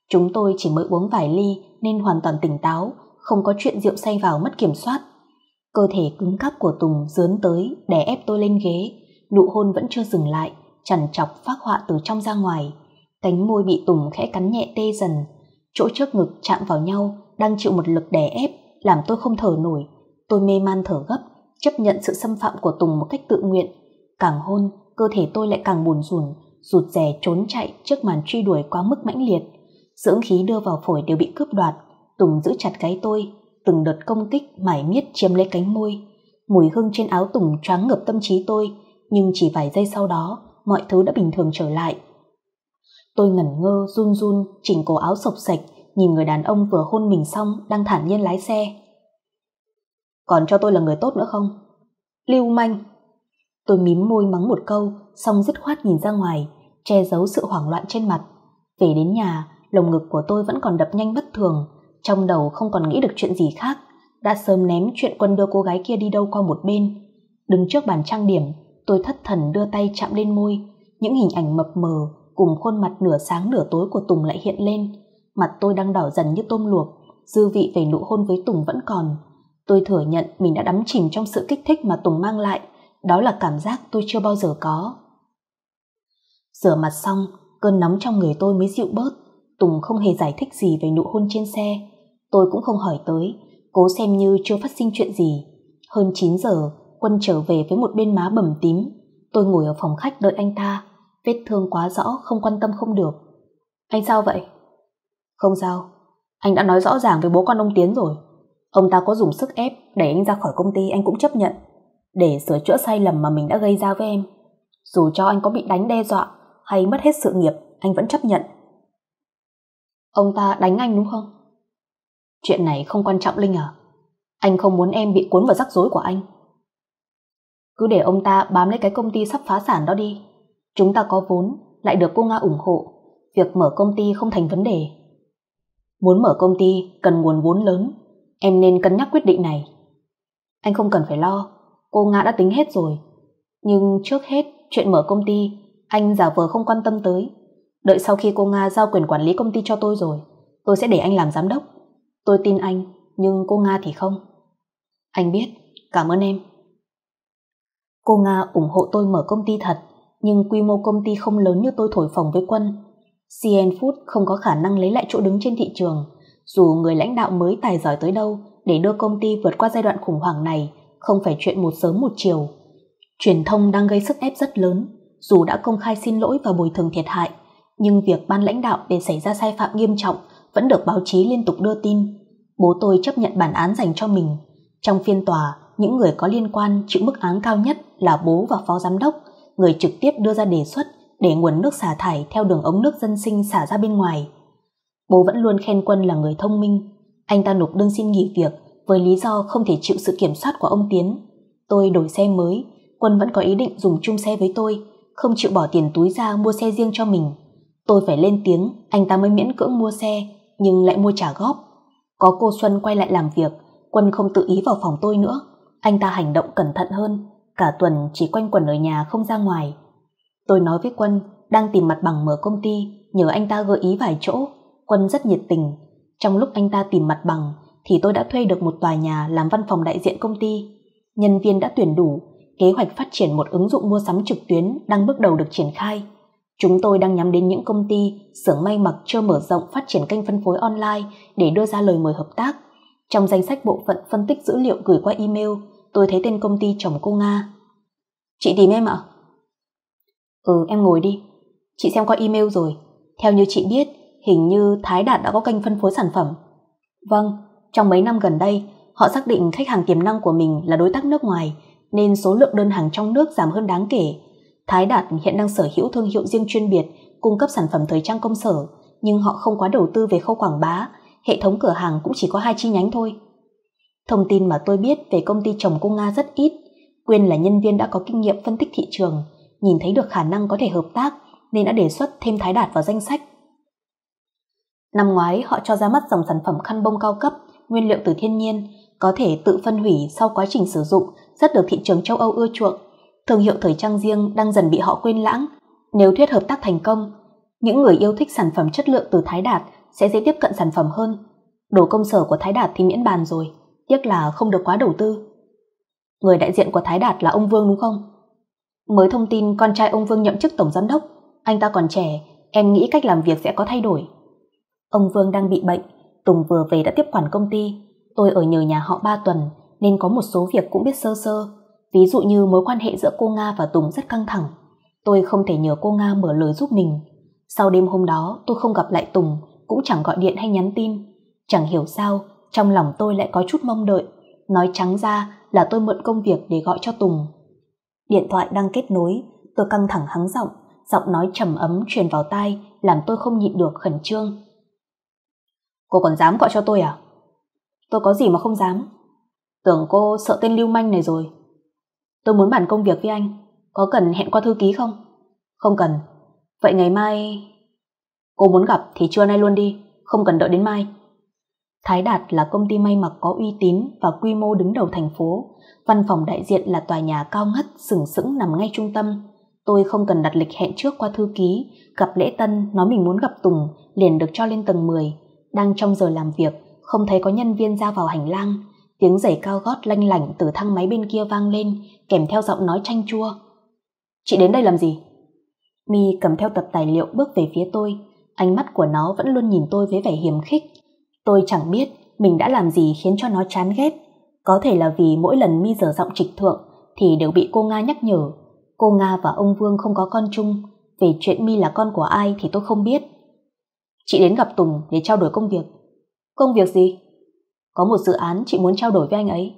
Chúng tôi chỉ mới uống vài ly nên hoàn toàn tỉnh táo, không có chuyện rượu say vào mất kiểm soát. Cơ thể cứng cáp của Tùng dướn tới, đè ép tôi lên ghế. Nụ hôn vẫn chưa dừng lại, chằn chọc phát họa từ trong ra ngoài. Cánh môi bị Tùng khẽ cắn nhẹ tê dần. Chỗ trước ngực chạm vào nhau, đang chịu một lực đè ép, làm tôi không thở nổi. Tôi mê man thở gấp, chấp nhận sự xâm phạm của Tùng một cách tự nguyện. Càng hôn, cơ thể tôi lại càng buồn rùn, rụt rè trốn chạy trước màn truy đuổi quá mức mãnh liệt dưỡng khí đưa vào phổi đều bị cướp đoạt. Tùng giữ chặt cái tôi, từng đợt công kích mải miết chiếm lấy cánh môi. Mùi hương trên áo Tùng choáng ngập tâm trí tôi, nhưng chỉ vài giây sau đó, mọi thứ đã bình thường trở lại. Tôi ngẩn ngơ, run run, chỉnh cổ áo sộc sạch, nhìn người đàn ông vừa hôn mình xong đang thản nhiên lái xe. Còn cho tôi là người tốt nữa không? Lưu manh! Tôi mím môi mắng một câu, xong dứt khoát nhìn ra ngoài, che giấu sự hoảng loạn trên mặt. Về đến nhà, lồng ngực của tôi vẫn còn đập nhanh bất thường, trong đầu không còn nghĩ được chuyện gì khác, đã sớm ném chuyện quân đưa cô gái kia đi đâu qua một bên. Đứng trước bàn trang điểm, tôi thất thần đưa tay chạm lên môi, những hình ảnh mập mờ cùng khuôn mặt nửa sáng nửa tối của Tùng lại hiện lên. Mặt tôi đang đỏ dần như tôm luộc, dư vị về nụ hôn với Tùng vẫn còn. Tôi thừa nhận mình đã đắm chìm trong sự kích thích mà Tùng mang lại, đó là cảm giác tôi chưa bao giờ có. Rửa mặt xong, cơn nóng trong người tôi mới dịu bớt. Tùng không hề giải thích gì về nụ hôn trên xe. Tôi cũng không hỏi tới, cố xem như chưa phát sinh chuyện gì. Hơn 9 giờ, Quân trở về với một bên má bầm tím. Tôi ngồi ở phòng khách đợi anh ta, vết thương quá rõ không quan tâm không được. Anh sao vậy? Không sao, anh đã nói rõ ràng với bố con ông Tiến rồi. Ông ta có dùng sức ép đẩy anh ra khỏi công ty anh cũng chấp nhận, để sửa chữa sai lầm mà mình đã gây ra với em. Dù cho anh có bị đánh đe dọa hay mất hết sự nghiệp, anh vẫn chấp nhận. Ông ta đánh anh đúng không? Chuyện này không quan trọng Linh à? Anh không muốn em bị cuốn vào rắc rối của anh. Cứ để ông ta bám lấy cái công ty sắp phá sản đó đi. Chúng ta có vốn, lại được cô Nga ủng hộ. Việc mở công ty không thành vấn đề. Muốn mở công ty cần nguồn vốn lớn. Em nên cân nhắc quyết định này. Anh không cần phải lo, cô Nga đã tính hết rồi. Nhưng trước hết, chuyện mở công ty, anh giả vờ không quan tâm tới. Đợi sau khi cô Nga giao quyền quản lý công ty cho tôi rồi, tôi sẽ để anh làm giám đốc. Tôi tin anh, nhưng cô Nga thì không. Anh biết, cảm ơn em. Cô Nga ủng hộ tôi mở công ty thật, nhưng quy mô công ty không lớn như tôi thổi phồng với quân. CN Food không có khả năng lấy lại chỗ đứng trên thị trường, dù người lãnh đạo mới tài giỏi tới đâu để đưa công ty vượt qua giai đoạn khủng hoảng này không phải chuyện một sớm một chiều. Truyền thông đang gây sức ép rất lớn, dù đã công khai xin lỗi và bồi thường thiệt hại, nhưng việc ban lãnh đạo để xảy ra sai phạm nghiêm trọng vẫn được báo chí liên tục đưa tin. Bố tôi chấp nhận bản án dành cho mình. Trong phiên tòa, những người có liên quan chịu mức án cao nhất là bố và phó giám đốc, người trực tiếp đưa ra đề xuất để nguồn nước xả thải theo đường ống nước dân sinh xả ra bên ngoài. Bố vẫn luôn khen Quân là người thông minh. Anh ta nộp đơn xin nghỉ việc với lý do không thể chịu sự kiểm soát của ông Tiến. Tôi đổi xe mới, Quân vẫn có ý định dùng chung xe với tôi, không chịu bỏ tiền túi ra mua xe riêng cho mình. Tôi phải lên tiếng, anh ta mới miễn cưỡng mua xe, nhưng lại mua trả góp. Có cô Xuân quay lại làm việc, Quân không tự ý vào phòng tôi nữa. Anh ta hành động cẩn thận hơn, cả tuần chỉ quanh quẩn ở nhà không ra ngoài. Tôi nói với Quân, đang tìm mặt bằng mở công ty, nhờ anh ta gợi ý vài chỗ. Quân rất nhiệt tình. Trong lúc anh ta tìm mặt bằng, thì tôi đã thuê được một tòa nhà làm văn phòng đại diện công ty. Nhân viên đã tuyển đủ, kế hoạch phát triển một ứng dụng mua sắm trực tuyến đang bước đầu được triển khai. Chúng tôi đang nhắm đến những công ty, xưởng may mặc chưa mở rộng phát triển kênh phân phối online để đưa ra lời mời hợp tác. Trong danh sách bộ phận phân tích dữ liệu gửi qua email, tôi thấy tên công ty chồng cô Nga. Chị tìm em ạ? À? Ừ, em ngồi đi. Chị xem qua email rồi. Theo như chị biết, hình như Thái Đạt đã có kênh phân phối sản phẩm. Vâng, trong mấy năm gần đây, họ xác định khách hàng tiềm năng của mình là đối tác nước ngoài, nên số lượng đơn hàng trong nước giảm hơn đáng kể Thái Đạt hiện đang sở hữu thương hiệu riêng chuyên biệt, cung cấp sản phẩm thời trang công sở, nhưng họ không quá đầu tư về khâu quảng bá, hệ thống cửa hàng cũng chỉ có hai chi nhánh thôi. Thông tin mà tôi biết về công ty chồng cô Nga rất ít, Quyên là nhân viên đã có kinh nghiệm phân tích thị trường, nhìn thấy được khả năng có thể hợp tác nên đã đề xuất thêm Thái Đạt vào danh sách. Năm ngoái họ cho ra mắt dòng sản phẩm khăn bông cao cấp, nguyên liệu từ thiên nhiên, có thể tự phân hủy sau quá trình sử dụng, rất được thị trường châu Âu ưa chuộng thương hiệu thời trang riêng đang dần bị họ quên lãng. Nếu thuyết hợp tác thành công, những người yêu thích sản phẩm chất lượng từ Thái Đạt sẽ dễ tiếp cận sản phẩm hơn. Đồ công sở của Thái Đạt thì miễn bàn rồi, tiếc là không được quá đầu tư. Người đại diện của Thái Đạt là ông Vương đúng không? Mới thông tin con trai ông Vương nhậm chức tổng giám đốc, anh ta còn trẻ, em nghĩ cách làm việc sẽ có thay đổi. Ông Vương đang bị bệnh, Tùng vừa về đã tiếp quản công ty, tôi ở nhờ nhà họ 3 tuần nên có một số việc cũng biết sơ sơ. Ví dụ như mối quan hệ giữa cô Nga và Tùng rất căng thẳng. Tôi không thể nhờ cô Nga mở lời giúp mình. Sau đêm hôm đó tôi không gặp lại Tùng, cũng chẳng gọi điện hay nhắn tin. Chẳng hiểu sao, trong lòng tôi lại có chút mong đợi. Nói trắng ra là tôi mượn công việc để gọi cho Tùng. Điện thoại đang kết nối, tôi căng thẳng hắng giọng, giọng nói trầm ấm truyền vào tai làm tôi không nhịn được khẩn trương. Cô còn dám gọi cho tôi à? Tôi có gì mà không dám? Tưởng cô sợ tên lưu manh này rồi. Tôi muốn bàn công việc với anh, có cần hẹn qua thư ký không? Không cần. Vậy ngày mai... Cô muốn gặp thì trưa nay luôn đi, không cần đợi đến mai. Thái Đạt là công ty may mặc có uy tín và quy mô đứng đầu thành phố. Văn phòng đại diện là tòa nhà cao ngất, sừng sững nằm ngay trung tâm. Tôi không cần đặt lịch hẹn trước qua thư ký, gặp Lễ Tân nói mình muốn gặp Tùng, liền được cho lên tầng 10. Đang trong giờ làm việc, không thấy có nhân viên ra vào hành lang, Tiếng giày cao gót lanh lảnh từ thang máy bên kia vang lên, kèm theo giọng nói chanh chua. Chị đến đây làm gì? Mi cầm theo tập tài liệu bước về phía tôi, ánh mắt của nó vẫn luôn nhìn tôi với vẻ hiểm khích. Tôi chẳng biết mình đã làm gì khiến cho nó chán ghét. Có thể là vì mỗi lần Mi dở giọng trịch thượng thì đều bị cô Nga nhắc nhở. Cô Nga và ông Vương không có con chung, về chuyện Mi là con của ai thì tôi không biết. Chị đến gặp Tùng để trao đổi công việc. Công việc gì? có một dự án chị muốn trao đổi với anh ấy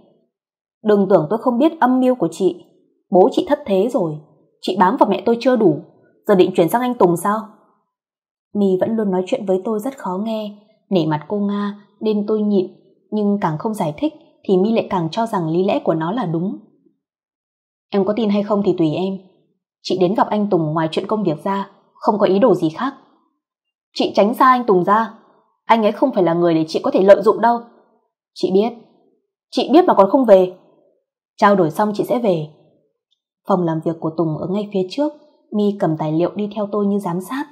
đừng tưởng tôi không biết âm mưu của chị bố chị thất thế rồi chị bám vào mẹ tôi chưa đủ giờ định chuyển sang anh tùng sao mi vẫn luôn nói chuyện với tôi rất khó nghe nể mặt cô nga nên tôi nhịn nhưng càng không giải thích thì mi lại càng cho rằng lý lẽ của nó là đúng em có tin hay không thì tùy em chị đến gặp anh tùng ngoài chuyện công việc ra không có ý đồ gì khác chị tránh xa anh tùng ra anh ấy không phải là người để chị có thể lợi dụng đâu Chị biết. Chị biết mà còn không về. Trao đổi xong chị sẽ về. Phòng làm việc của Tùng ở ngay phía trước, Mi cầm tài liệu đi theo tôi như giám sát.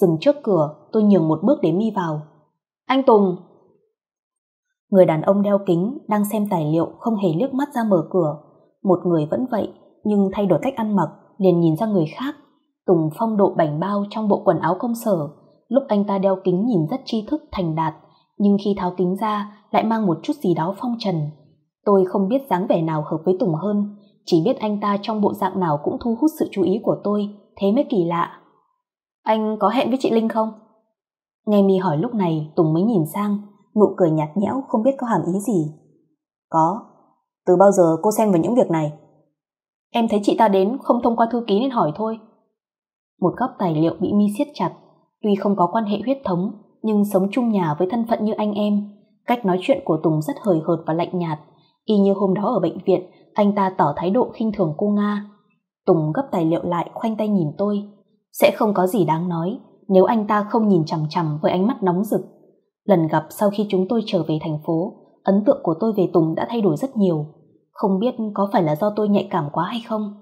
Dừng trước cửa, tôi nhường một bước để Mi vào. Anh Tùng! Người đàn ông đeo kính, đang xem tài liệu, không hề liếc mắt ra mở cửa. Một người vẫn vậy, nhưng thay đổi cách ăn mặc, liền nhìn ra người khác. Tùng phong độ bảnh bao trong bộ quần áo công sở. Lúc anh ta đeo kính nhìn rất tri thức thành đạt, nhưng khi tháo kính ra, lại mang một chút gì đó phong trần. Tôi không biết dáng vẻ nào hợp với Tùng hơn, chỉ biết anh ta trong bộ dạng nào cũng thu hút sự chú ý của tôi, thế mới kỳ lạ. Anh có hẹn với chị Linh không? Nghe mi hỏi lúc này, Tùng mới nhìn sang, nụ cười nhạt nhẽo không biết có hàm ý gì. Có, từ bao giờ cô xen vào những việc này? Em thấy chị ta đến không thông qua thư ký nên hỏi thôi. Một góc tài liệu bị mi siết chặt, tuy không có quan hệ huyết thống, nhưng sống chung nhà với thân phận như anh em, Cách nói chuyện của Tùng rất hời hợt và lạnh nhạt, y như hôm đó ở bệnh viện, anh ta tỏ thái độ khinh thường cô Nga. Tùng gấp tài liệu lại khoanh tay nhìn tôi. Sẽ không có gì đáng nói nếu anh ta không nhìn chằm chằm với ánh mắt nóng rực. Lần gặp sau khi chúng tôi trở về thành phố, ấn tượng của tôi về Tùng đã thay đổi rất nhiều. Không biết có phải là do tôi nhạy cảm quá hay không?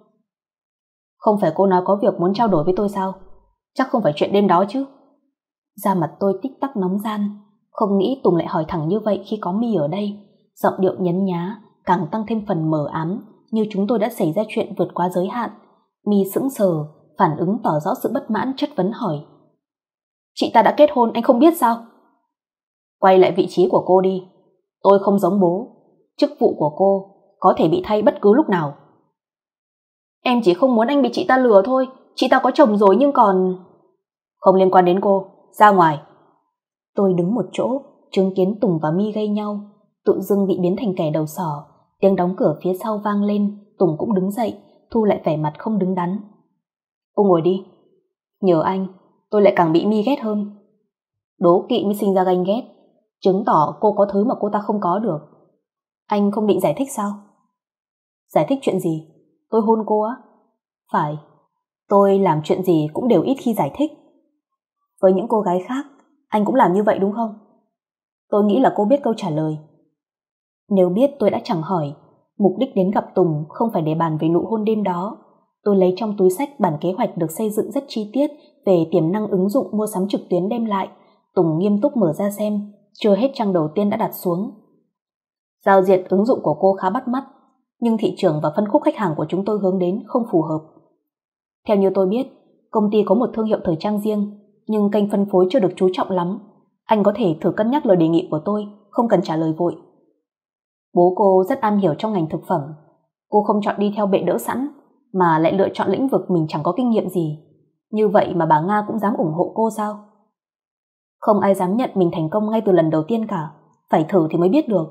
Không phải cô nói có việc muốn trao đổi với tôi sao? Chắc không phải chuyện đêm đó chứ. Da mặt tôi tích tắc nóng gian. Không nghĩ Tùng lại hỏi thẳng như vậy khi có mi ở đây. Giọng điệu nhấn nhá, càng tăng thêm phần mờ ám, như chúng tôi đã xảy ra chuyện vượt quá giới hạn. Mi sững sờ, phản ứng tỏ rõ sự bất mãn chất vấn hỏi. Chị ta đã kết hôn, anh không biết sao? Quay lại vị trí của cô đi. Tôi không giống bố. Chức vụ của cô có thể bị thay bất cứ lúc nào. Em chỉ không muốn anh bị chị ta lừa thôi. Chị ta có chồng rồi nhưng còn... Không liên quan đến cô. Ra ngoài, Tôi đứng một chỗ, chứng kiến Tùng và Mi gây nhau. Tự dưng bị biến thành kẻ đầu sỏ. Tiếng đóng cửa phía sau vang lên, Tùng cũng đứng dậy, thu lại vẻ mặt không đứng đắn. Cô ngồi đi. Nhờ anh, tôi lại càng bị Mi ghét hơn. Đố kỵ mới sinh ra ganh ghét, chứng tỏ cô có thứ mà cô ta không có được. Anh không định giải thích sao? Giải thích chuyện gì? Tôi hôn cô á? Phải, tôi làm chuyện gì cũng đều ít khi giải thích. Với những cô gái khác, anh cũng làm như vậy đúng không? Tôi nghĩ là cô biết câu trả lời. Nếu biết tôi đã chẳng hỏi, mục đích đến gặp Tùng không phải để bàn về nụ hôn đêm đó. Tôi lấy trong túi sách bản kế hoạch được xây dựng rất chi tiết về tiềm năng ứng dụng mua sắm trực tuyến đem lại. Tùng nghiêm túc mở ra xem, chưa hết trang đầu tiên đã đặt xuống. Giao diện ứng dụng của cô khá bắt mắt, nhưng thị trường và phân khúc khách hàng của chúng tôi hướng đến không phù hợp. Theo như tôi biết, công ty có một thương hiệu thời trang riêng nhưng kênh phân phối chưa được chú trọng lắm. Anh có thể thử cân nhắc lời đề nghị của tôi, không cần trả lời vội. Bố cô rất am hiểu trong ngành thực phẩm. Cô không chọn đi theo bệ đỡ sẵn, mà lại lựa chọn lĩnh vực mình chẳng có kinh nghiệm gì. Như vậy mà bà Nga cũng dám ủng hộ cô sao? Không ai dám nhận mình thành công ngay từ lần đầu tiên cả. Phải thử thì mới biết được.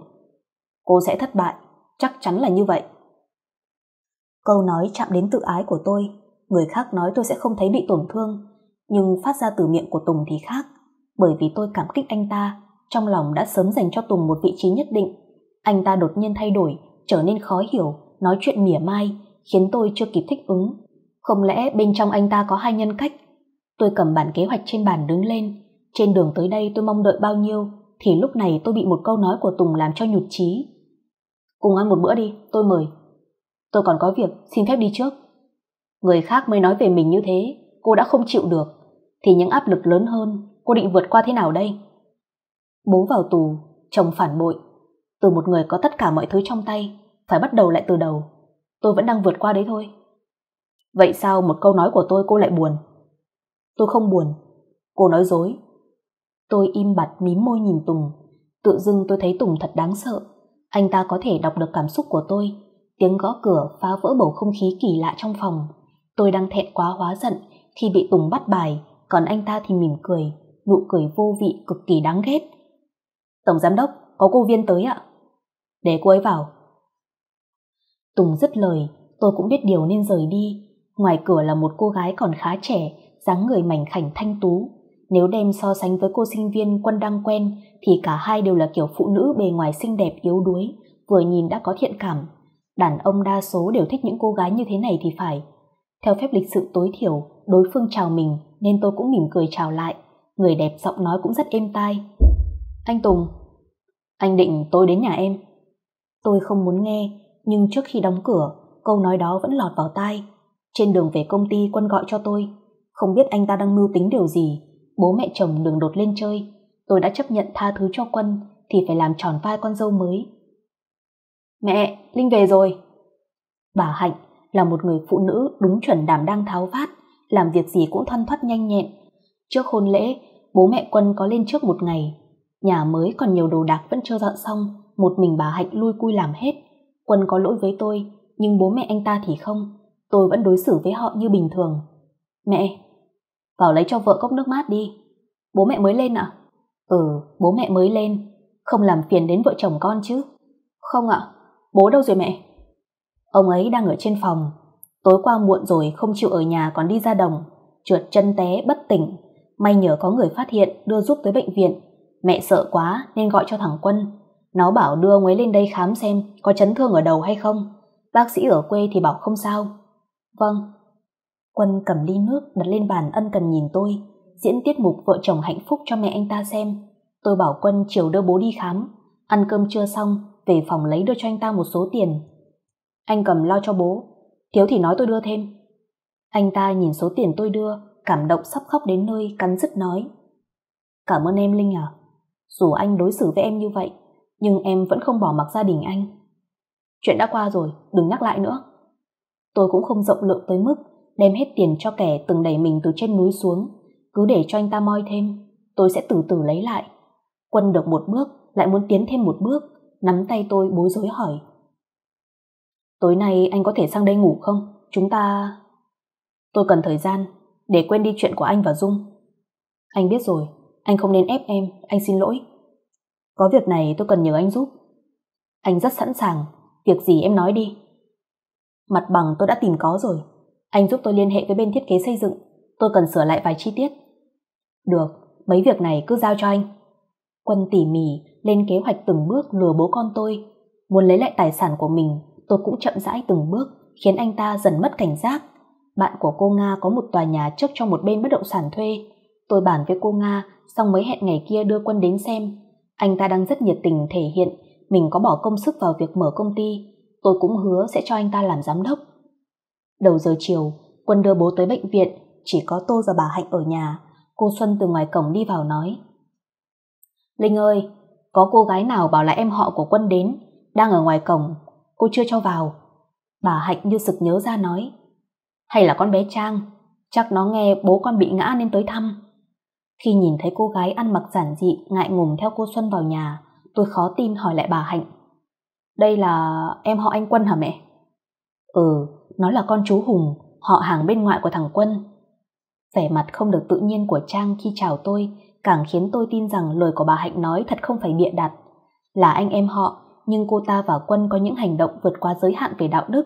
Cô sẽ thất bại, chắc chắn là như vậy. Câu nói chạm đến tự ái của tôi, người khác nói tôi sẽ không thấy bị tổn thương, nhưng phát ra từ miệng của Tùng thì khác, bởi vì tôi cảm kích anh ta, trong lòng đã sớm dành cho Tùng một vị trí nhất định. Anh ta đột nhiên thay đổi, trở nên khó hiểu, nói chuyện mỉa mai, khiến tôi chưa kịp thích ứng. Không lẽ bên trong anh ta có hai nhân cách? Tôi cầm bản kế hoạch trên bàn đứng lên, trên đường tới đây tôi mong đợi bao nhiêu, thì lúc này tôi bị một câu nói của Tùng làm cho nhụt chí. Cùng ăn một bữa đi, tôi mời. Tôi còn có việc, xin phép đi trước. Người khác mới nói về mình như thế, cô đã không chịu được thì những áp lực lớn hơn cô định vượt qua thế nào đây bố vào tù chồng phản bội từ một người có tất cả mọi thứ trong tay phải bắt đầu lại từ đầu tôi vẫn đang vượt qua đấy thôi vậy sao một câu nói của tôi cô lại buồn tôi không buồn cô nói dối tôi im bặt mím môi nhìn tùng tự dưng tôi thấy tùng thật đáng sợ anh ta có thể đọc được cảm xúc của tôi tiếng gõ cửa phá vỡ bầu không khí kỳ lạ trong phòng tôi đang thẹn quá hóa giận thì bị Tùng bắt bài, còn anh ta thì mỉm cười, nụ cười vô vị cực kỳ đáng ghét. Tổng giám đốc, có cô viên tới ạ. Để cô ấy vào. Tùng dứt lời, tôi cũng biết điều nên rời đi. Ngoài cửa là một cô gái còn khá trẻ, dáng người mảnh khảnh thanh tú. Nếu đem so sánh với cô sinh viên quân đang quen thì cả hai đều là kiểu phụ nữ bề ngoài xinh đẹp yếu đuối, vừa nhìn đã có thiện cảm. Đàn ông đa số đều thích những cô gái như thế này thì phải. Theo phép lịch sự tối thiểu, đối phương chào mình nên tôi cũng mỉm cười chào lại. Người đẹp giọng nói cũng rất êm tai. Anh Tùng, anh định tôi đến nhà em. Tôi không muốn nghe, nhưng trước khi đóng cửa, câu nói đó vẫn lọt vào tai. Trên đường về công ty quân gọi cho tôi. Không biết anh ta đang mưu tính điều gì. Bố mẹ chồng đừng đột lên chơi. Tôi đã chấp nhận tha thứ cho quân thì phải làm tròn vai con dâu mới. Mẹ, Linh về rồi. Bà Hạnh là một người phụ nữ đúng chuẩn đảm đang tháo vát làm việc gì cũng thoăn thoắt nhanh nhẹn. Trước hôn lễ, bố mẹ Quân có lên trước một ngày. Nhà mới còn nhiều đồ đạc vẫn chưa dọn xong, một mình bà Hạnh lui cui làm hết. Quân có lỗi với tôi, nhưng bố mẹ anh ta thì không. Tôi vẫn đối xử với họ như bình thường. Mẹ, vào lấy cho vợ cốc nước mát đi. Bố mẹ mới lên ạ? À? Ừ, bố mẹ mới lên. Không làm phiền đến vợ chồng con chứ? Không ạ, à, bố đâu rồi mẹ? Ông ấy đang ở trên phòng, Tối qua muộn rồi không chịu ở nhà còn đi ra đồng, trượt chân té bất tỉnh. May nhờ có người phát hiện đưa giúp tới bệnh viện. Mẹ sợ quá nên gọi cho thằng Quân. Nó bảo đưa ông ấy lên đây khám xem có chấn thương ở đầu hay không. Bác sĩ ở quê thì bảo không sao. Vâng. Quân cầm ly nước đặt lên bàn ân cần nhìn tôi, diễn tiết mục vợ chồng hạnh phúc cho mẹ anh ta xem. Tôi bảo Quân chiều đưa bố đi khám, ăn cơm trưa xong, về phòng lấy đưa cho anh ta một số tiền. Anh cầm lo cho bố, thiếu thì nói tôi đưa thêm anh ta nhìn số tiền tôi đưa cảm động sắp khóc đến nơi cắn rứt nói cảm ơn em linh à dù anh đối xử với em như vậy nhưng em vẫn không bỏ mặc gia đình anh chuyện đã qua rồi đừng nhắc lại nữa tôi cũng không rộng lượng tới mức đem hết tiền cho kẻ từng đẩy mình từ trên núi xuống cứ để cho anh ta moi thêm tôi sẽ từ từ lấy lại quân được một bước lại muốn tiến thêm một bước nắm tay tôi bối rối hỏi Tối nay anh có thể sang đây ngủ không? Chúng ta... Tôi cần thời gian để quên đi chuyện của anh và Dung. Anh biết rồi, anh không nên ép em, anh xin lỗi. Có việc này tôi cần nhờ anh giúp. Anh rất sẵn sàng, việc gì em nói đi. Mặt bằng tôi đã tìm có rồi, anh giúp tôi liên hệ với bên thiết kế xây dựng, tôi cần sửa lại vài chi tiết. Được, mấy việc này cứ giao cho anh. Quân tỉ mỉ lên kế hoạch từng bước lừa bố con tôi, muốn lấy lại tài sản của mình tôi cũng chậm rãi từng bước, khiến anh ta dần mất cảnh giác. Bạn của cô Nga có một tòa nhà trước cho một bên bất động sản thuê. Tôi bàn với cô Nga, xong mới hẹn ngày kia đưa quân đến xem. Anh ta đang rất nhiệt tình thể hiện mình có bỏ công sức vào việc mở công ty. Tôi cũng hứa sẽ cho anh ta làm giám đốc. Đầu giờ chiều, quân đưa bố tới bệnh viện, chỉ có tôi và bà Hạnh ở nhà. Cô Xuân từ ngoài cổng đi vào nói. Linh ơi, có cô gái nào bảo là em họ của quân đến, đang ở ngoài cổng cô chưa cho vào. Bà Hạnh như sực nhớ ra nói. Hay là con bé Trang, chắc nó nghe bố con bị ngã nên tới thăm. Khi nhìn thấy cô gái ăn mặc giản dị, ngại ngùng theo cô Xuân vào nhà, tôi khó tin hỏi lại bà Hạnh. Đây là em họ anh Quân hả mẹ? Ừ, nó là con chú Hùng, họ hàng bên ngoại của thằng Quân. Vẻ mặt không được tự nhiên của Trang khi chào tôi càng khiến tôi tin rằng lời của bà Hạnh nói thật không phải bịa đặt. Là anh em họ, nhưng cô ta và quân có những hành động vượt quá giới hạn về đạo đức.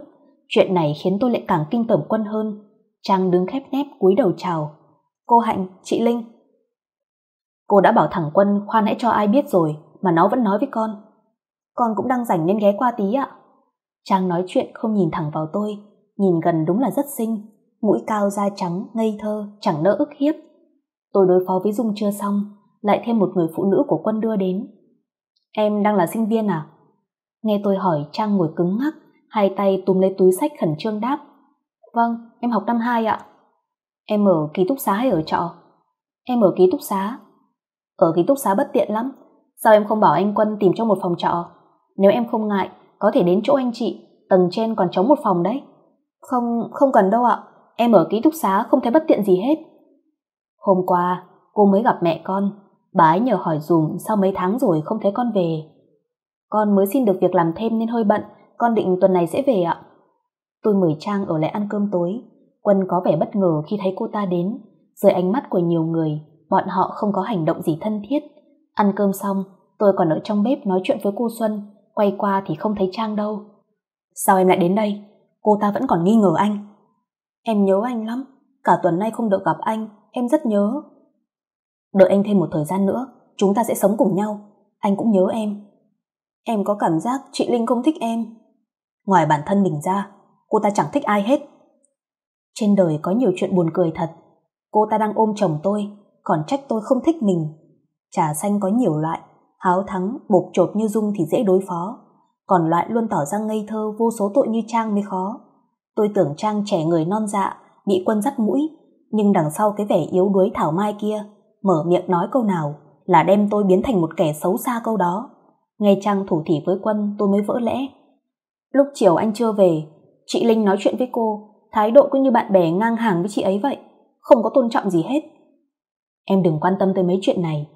Chuyện này khiến tôi lại càng kinh tởm quân hơn. Trang đứng khép nép cúi đầu chào. Cô Hạnh, chị Linh. Cô đã bảo thẳng quân khoan hãy cho ai biết rồi, mà nó vẫn nói với con. Con cũng đang rảnh nên ghé qua tí ạ. Trang nói chuyện không nhìn thẳng vào tôi, nhìn gần đúng là rất xinh, mũi cao da trắng, ngây thơ, chẳng nỡ ức hiếp. Tôi đối phó với Dung chưa xong, lại thêm một người phụ nữ của quân đưa đến. Em đang là sinh viên à? Nghe tôi hỏi Trang ngồi cứng ngắc, hai tay túm lấy túi sách khẩn trương đáp. Vâng, em học năm 2 ạ. Em ở ký túc xá hay ở trọ? Em ở ký túc xá. Ở ký túc xá bất tiện lắm, sao em không bảo anh Quân tìm cho một phòng trọ? Nếu em không ngại, có thể đến chỗ anh chị, tầng trên còn trống một phòng đấy. Không, không cần đâu ạ, em ở ký túc xá không thấy bất tiện gì hết. Hôm qua, cô mới gặp mẹ con, bà ấy nhờ hỏi dùm sau mấy tháng rồi không thấy con về. Con mới xin được việc làm thêm nên hơi bận, con định tuần này sẽ về ạ. Tôi mời Trang ở lại ăn cơm tối. Quân có vẻ bất ngờ khi thấy cô ta đến. Dưới ánh mắt của nhiều người, bọn họ không có hành động gì thân thiết. Ăn cơm xong, tôi còn ở trong bếp nói chuyện với cô Xuân, quay qua thì không thấy Trang đâu. Sao em lại đến đây? Cô ta vẫn còn nghi ngờ anh. Em nhớ anh lắm, cả tuần nay không được gặp anh, em rất nhớ. Đợi anh thêm một thời gian nữa, chúng ta sẽ sống cùng nhau. Anh cũng nhớ em. Em có cảm giác chị Linh không thích em. Ngoài bản thân mình ra, cô ta chẳng thích ai hết. Trên đời có nhiều chuyện buồn cười thật. Cô ta đang ôm chồng tôi, còn trách tôi không thích mình. Trà xanh có nhiều loại, háo thắng, bột chột như Dung thì dễ đối phó. Còn loại luôn tỏ ra ngây thơ vô số tội như Trang mới khó. Tôi tưởng Trang trẻ người non dạ, bị quân dắt mũi, nhưng đằng sau cái vẻ yếu đuối thảo mai kia, mở miệng nói câu nào là đem tôi biến thành một kẻ xấu xa câu đó. Nghe Trang thủ thỉ với quân tôi mới vỡ lẽ. Lúc chiều anh chưa về, chị Linh nói chuyện với cô, thái độ cứ như bạn bè ngang hàng với chị ấy vậy, không có tôn trọng gì hết. Em đừng quan tâm tới mấy chuyện này.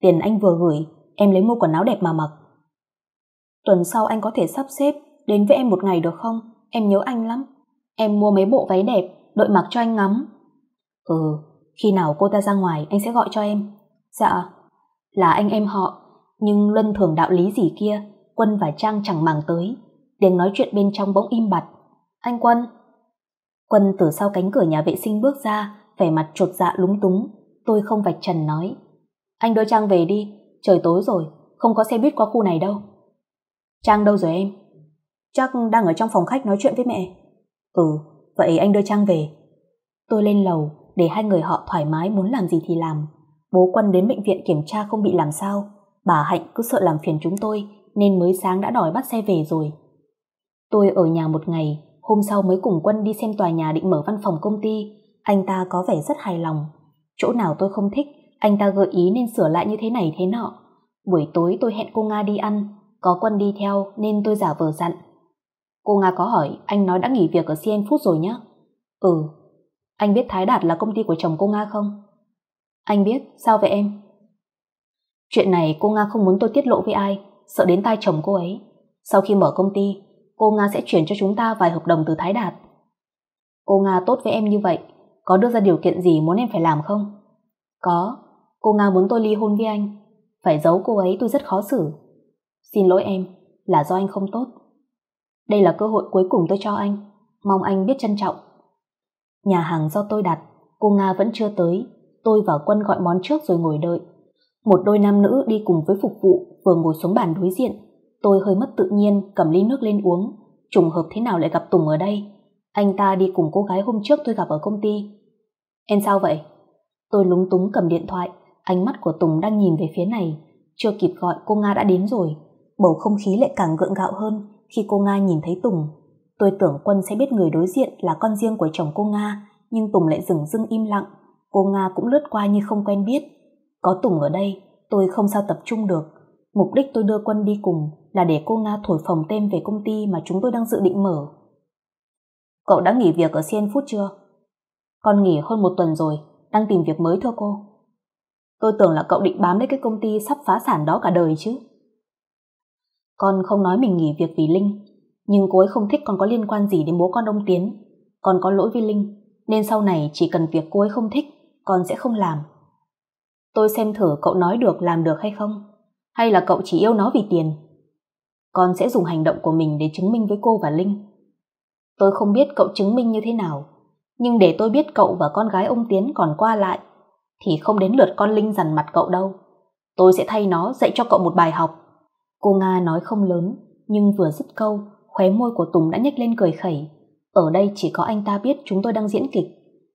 Tiền anh vừa gửi, em lấy mua quần áo đẹp mà mặc. Tuần sau anh có thể sắp xếp đến với em một ngày được không? Em nhớ anh lắm. Em mua mấy bộ váy đẹp, đội mặc cho anh ngắm. Ừ, khi nào cô ta ra ngoài anh sẽ gọi cho em. Dạ, là anh em họ nhưng luân thường đạo lý gì kia quân và trang chẳng màng tới tiếng nói chuyện bên trong bỗng im bặt anh quân quân từ sau cánh cửa nhà vệ sinh bước ra vẻ mặt chột dạ lúng túng tôi không vạch trần nói anh đưa trang về đi trời tối rồi không có xe buýt qua khu này đâu trang đâu rồi em chắc đang ở trong phòng khách nói chuyện với mẹ ừ vậy anh đưa trang về tôi lên lầu để hai người họ thoải mái muốn làm gì thì làm bố quân đến bệnh viện kiểm tra không bị làm sao bà Hạnh cứ sợ làm phiền chúng tôi nên mới sáng đã đòi bắt xe về rồi. Tôi ở nhà một ngày, hôm sau mới cùng quân đi xem tòa nhà định mở văn phòng công ty. Anh ta có vẻ rất hài lòng. Chỗ nào tôi không thích, anh ta gợi ý nên sửa lại như thế này thế nọ. Buổi tối tôi hẹn cô Nga đi ăn, có quân đi theo nên tôi giả vờ dặn. Cô Nga có hỏi anh nói đã nghỉ việc ở CN Food rồi nhá Ừ, anh biết Thái Đạt là công ty của chồng cô Nga không? Anh biết, sao vậy em? Chuyện này cô Nga không muốn tôi tiết lộ với ai, sợ đến tai chồng cô ấy. Sau khi mở công ty, cô Nga sẽ chuyển cho chúng ta vài hợp đồng từ Thái Đạt. Cô Nga tốt với em như vậy, có đưa ra điều kiện gì muốn em phải làm không? Có, cô Nga muốn tôi ly hôn với anh. Phải giấu cô ấy tôi rất khó xử. Xin lỗi em, là do anh không tốt. Đây là cơ hội cuối cùng tôi cho anh, mong anh biết trân trọng. Nhà hàng do tôi đặt, cô Nga vẫn chưa tới, tôi và Quân gọi món trước rồi ngồi đợi. Một đôi nam nữ đi cùng với phục vụ vừa ngồi xuống bàn đối diện. Tôi hơi mất tự nhiên cầm ly nước lên uống. Trùng hợp thế nào lại gặp Tùng ở đây? Anh ta đi cùng cô gái hôm trước tôi gặp ở công ty. Em sao vậy? Tôi lúng túng cầm điện thoại. Ánh mắt của Tùng đang nhìn về phía này. Chưa kịp gọi cô Nga đã đến rồi. Bầu không khí lại càng gượng gạo hơn khi cô Nga nhìn thấy Tùng. Tôi tưởng Quân sẽ biết người đối diện là con riêng của chồng cô Nga, nhưng Tùng lại dừng dưng im lặng. Cô Nga cũng lướt qua như không quen biết. Có Tùng ở đây, tôi không sao tập trung được. Mục đích tôi đưa quân đi cùng là để cô Nga thổi phồng tên về công ty mà chúng tôi đang dự định mở. Cậu đã nghỉ việc ở CN phút chưa? Con nghỉ hơn một tuần rồi, đang tìm việc mới thưa cô. Tôi tưởng là cậu định bám lấy cái công ty sắp phá sản đó cả đời chứ. Con không nói mình nghỉ việc vì Linh, nhưng cô ấy không thích con có liên quan gì đến bố con đông tiến. Con có lỗi với Linh, nên sau này chỉ cần việc cô ấy không thích, con sẽ không làm tôi xem thử cậu nói được làm được hay không, hay là cậu chỉ yêu nó vì tiền. Con sẽ dùng hành động của mình để chứng minh với cô và Linh. Tôi không biết cậu chứng minh như thế nào, nhưng để tôi biết cậu và con gái ông Tiến còn qua lại, thì không đến lượt con Linh dằn mặt cậu đâu. Tôi sẽ thay nó dạy cho cậu một bài học. Cô Nga nói không lớn, nhưng vừa dứt câu, khóe môi của Tùng đã nhếch lên cười khẩy. Ở đây chỉ có anh ta biết chúng tôi đang diễn kịch.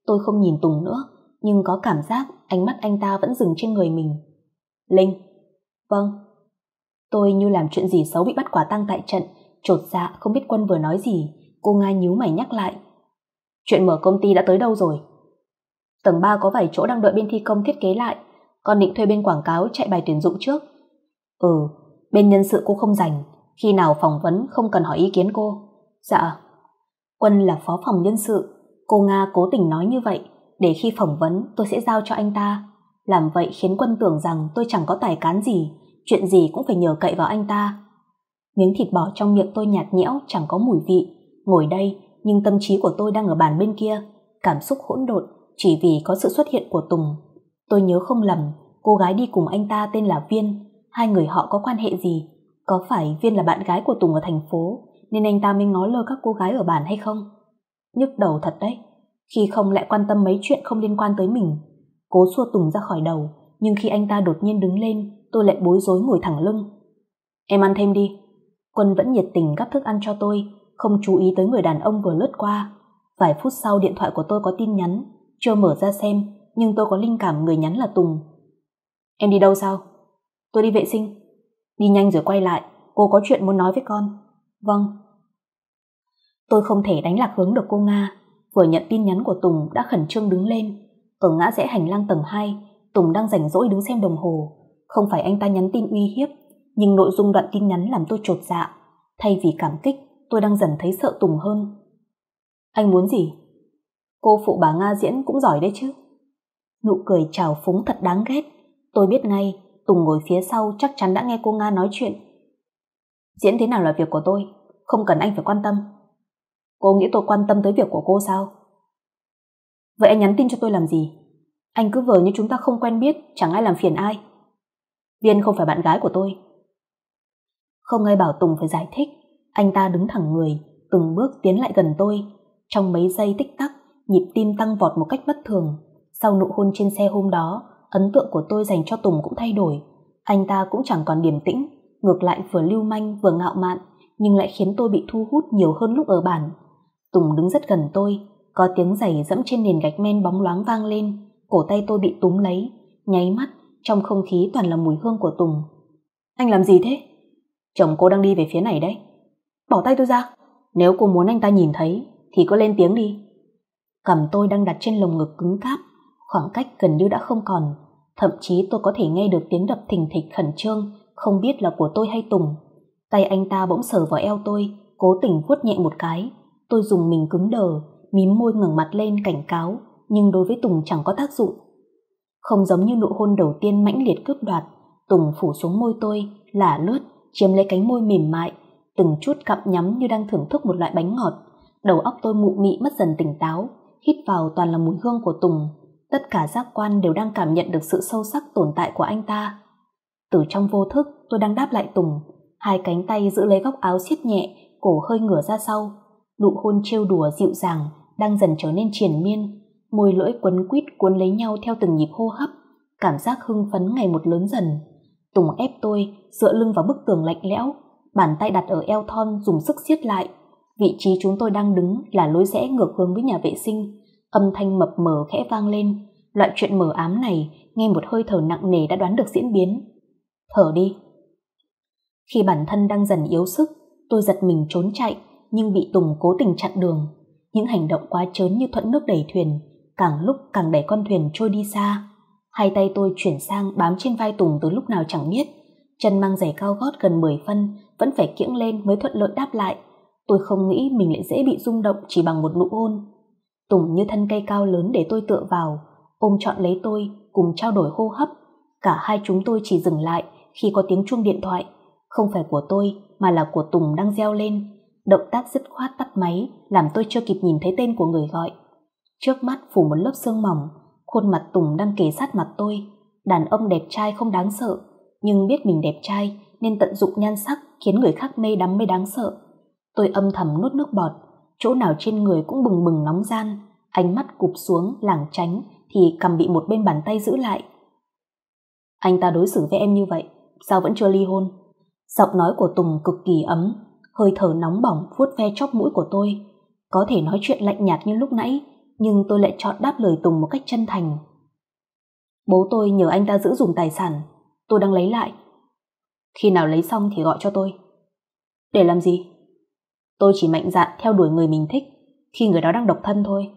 Tôi không nhìn Tùng nữa nhưng có cảm giác ánh mắt anh ta vẫn dừng trên người mình. Linh. Vâng. Tôi như làm chuyện gì xấu bị bắt quả tang tại trận, trột dạ không biết quân vừa nói gì, cô Nga nhíu mày nhắc lại. Chuyện mở công ty đã tới đâu rồi? Tầng 3 có vài chỗ đang đợi bên thi công thiết kế lại, còn định thuê bên quảng cáo chạy bài tuyển dụng trước. Ừ, bên nhân sự cô không dành khi nào phỏng vấn không cần hỏi ý kiến cô. Dạ. Quân là phó phòng nhân sự, cô Nga cố tình nói như vậy để khi phỏng vấn tôi sẽ giao cho anh ta. Làm vậy khiến quân tưởng rằng tôi chẳng có tài cán gì, chuyện gì cũng phải nhờ cậy vào anh ta. Miếng thịt bò trong miệng tôi nhạt nhẽo chẳng có mùi vị, ngồi đây nhưng tâm trí của tôi đang ở bàn bên kia, cảm xúc hỗn độn chỉ vì có sự xuất hiện của Tùng. Tôi nhớ không lầm, cô gái đi cùng anh ta tên là Viên, hai người họ có quan hệ gì? Có phải Viên là bạn gái của Tùng ở thành phố nên anh ta mới ngó lơ các cô gái ở bàn hay không? Nhức đầu thật đấy khi không lại quan tâm mấy chuyện không liên quan tới mình cố xua tùng ra khỏi đầu nhưng khi anh ta đột nhiên đứng lên tôi lại bối rối ngồi thẳng lưng em ăn thêm đi quân vẫn nhiệt tình gắp thức ăn cho tôi không chú ý tới người đàn ông vừa lướt qua vài phút sau điện thoại của tôi có tin nhắn chưa mở ra xem nhưng tôi có linh cảm người nhắn là tùng em đi đâu sao tôi đi vệ sinh đi nhanh rồi quay lại cô có chuyện muốn nói với con vâng tôi không thể đánh lạc hướng được cô nga Vừa nhận tin nhắn của Tùng đã khẩn trương đứng lên. Ở ngã rẽ hành lang tầng 2, Tùng đang rảnh rỗi đứng xem đồng hồ. Không phải anh ta nhắn tin uy hiếp, nhưng nội dung đoạn tin nhắn làm tôi trột dạ. Thay vì cảm kích, tôi đang dần thấy sợ Tùng hơn. Anh muốn gì? Cô phụ bà Nga diễn cũng giỏi đấy chứ. Nụ cười trào phúng thật đáng ghét. Tôi biết ngay, Tùng ngồi phía sau chắc chắn đã nghe cô Nga nói chuyện. Diễn thế nào là việc của tôi, không cần anh phải quan tâm. Cô nghĩ tôi quan tâm tới việc của cô sao? Vậy anh nhắn tin cho tôi làm gì? Anh cứ vờ như chúng ta không quen biết, chẳng ai làm phiền ai. Viên không phải bạn gái của tôi. Không ai bảo Tùng phải giải thích, anh ta đứng thẳng người, từng bước tiến lại gần tôi. Trong mấy giây tích tắc, nhịp tim tăng vọt một cách bất thường. Sau nụ hôn trên xe hôm đó, ấn tượng của tôi dành cho Tùng cũng thay đổi. Anh ta cũng chẳng còn điềm tĩnh, ngược lại vừa lưu manh vừa ngạo mạn, nhưng lại khiến tôi bị thu hút nhiều hơn lúc ở bản. Tùng đứng rất gần tôi, có tiếng giày dẫm trên nền gạch men bóng loáng vang lên, cổ tay tôi bị túm lấy, nháy mắt, trong không khí toàn là mùi hương của Tùng. Anh làm gì thế? Chồng cô đang đi về phía này đấy. Bỏ tay tôi ra, nếu cô muốn anh ta nhìn thấy thì cứ lên tiếng đi. Cầm tôi đang đặt trên lồng ngực cứng cáp, khoảng cách gần như đã không còn, thậm chí tôi có thể nghe được tiếng đập thình thịch khẩn trương, không biết là của tôi hay Tùng. Tay anh ta bỗng sờ vào eo tôi, cố tình vuốt nhẹ một cái, Tôi dùng mình cứng đờ, mím môi ngẩng mặt lên cảnh cáo, nhưng đối với Tùng chẳng có tác dụng. Không giống như nụ hôn đầu tiên mãnh liệt cướp đoạt, Tùng phủ xuống môi tôi, lả lướt, chiếm lấy cánh môi mềm mại, từng chút cặm nhắm như đang thưởng thức một loại bánh ngọt. Đầu óc tôi mụ mị mất dần tỉnh táo, hít vào toàn là mùi hương của Tùng. Tất cả giác quan đều đang cảm nhận được sự sâu sắc tồn tại của anh ta. Từ trong vô thức, tôi đang đáp lại Tùng, hai cánh tay giữ lấy góc áo siết nhẹ, cổ hơi ngửa ra sau, nụ hôn trêu đùa dịu dàng đang dần trở nên triền miên môi lưỡi quấn quít cuốn lấy nhau theo từng nhịp hô hấp cảm giác hưng phấn ngày một lớn dần tùng ép tôi dựa lưng vào bức tường lạnh lẽo bàn tay đặt ở eo thon dùng sức siết lại vị trí chúng tôi đang đứng là lối rẽ ngược hướng với nhà vệ sinh âm thanh mập mờ khẽ vang lên loại chuyện mờ ám này nghe một hơi thở nặng nề đã đoán được diễn biến thở đi khi bản thân đang dần yếu sức tôi giật mình trốn chạy nhưng bị Tùng cố tình chặn đường. Những hành động quá trớn như thuận nước đẩy thuyền, càng lúc càng đẩy con thuyền trôi đi xa. Hai tay tôi chuyển sang bám trên vai Tùng từ lúc nào chẳng biết. Chân mang giày cao gót gần 10 phân, vẫn phải kiễng lên mới thuận lợi đáp lại. Tôi không nghĩ mình lại dễ bị rung động chỉ bằng một nụ hôn. Tùng như thân cây cao lớn để tôi tựa vào, ôm chọn lấy tôi, cùng trao đổi hô hấp. Cả hai chúng tôi chỉ dừng lại khi có tiếng chuông điện thoại, không phải của tôi mà là của Tùng đang reo lên động tác dứt khoát tắt máy làm tôi chưa kịp nhìn thấy tên của người gọi. Trước mắt phủ một lớp sương mỏng, khuôn mặt Tùng đang kề sát mặt tôi. Đàn ông đẹp trai không đáng sợ, nhưng biết mình đẹp trai nên tận dụng nhan sắc khiến người khác mê đắm mới đáng sợ. Tôi âm thầm nuốt nước bọt, chỗ nào trên người cũng bừng bừng nóng gian, ánh mắt cụp xuống lảng tránh thì cầm bị một bên bàn tay giữ lại. Anh ta đối xử với em như vậy, sao vẫn chưa ly hôn? Giọng nói của Tùng cực kỳ ấm, hơi thở nóng bỏng vuốt ve chóp mũi của tôi. Có thể nói chuyện lạnh nhạt như lúc nãy, nhưng tôi lại chọn đáp lời Tùng một cách chân thành. Bố tôi nhờ anh ta giữ dùng tài sản, tôi đang lấy lại. Khi nào lấy xong thì gọi cho tôi. Để làm gì? Tôi chỉ mạnh dạn theo đuổi người mình thích khi người đó đang độc thân thôi.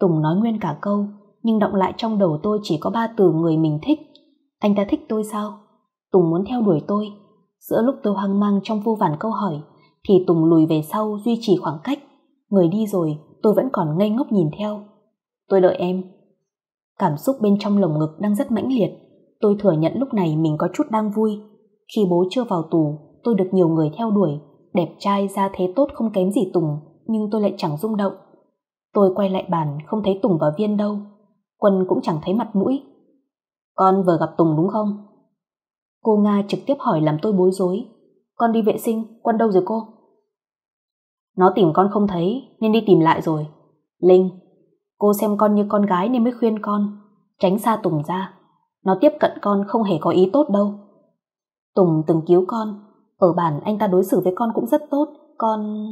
Tùng nói nguyên cả câu, nhưng động lại trong đầu tôi chỉ có ba từ người mình thích. Anh ta thích tôi sao? Tùng muốn theo đuổi tôi, Giữa lúc tôi hoang mang trong vô vàn câu hỏi, thì Tùng lùi về sau duy trì khoảng cách. Người đi rồi, tôi vẫn còn ngây ngốc nhìn theo. Tôi đợi em. Cảm xúc bên trong lồng ngực đang rất mãnh liệt. Tôi thừa nhận lúc này mình có chút đang vui. Khi bố chưa vào tù, tôi được nhiều người theo đuổi. Đẹp trai, ra thế tốt không kém gì Tùng, nhưng tôi lại chẳng rung động. Tôi quay lại bàn, không thấy Tùng và Viên đâu. Quân cũng chẳng thấy mặt mũi. Con vừa gặp Tùng đúng không? Cô Nga trực tiếp hỏi làm tôi bối rối. Con đi vệ sinh, quân đâu rồi cô? Nó tìm con không thấy nên đi tìm lại rồi. Linh, cô xem con như con gái nên mới khuyên con. Tránh xa Tùng ra. Nó tiếp cận con không hề có ý tốt đâu. Tùng từng cứu con. Ở bản anh ta đối xử với con cũng rất tốt. Con...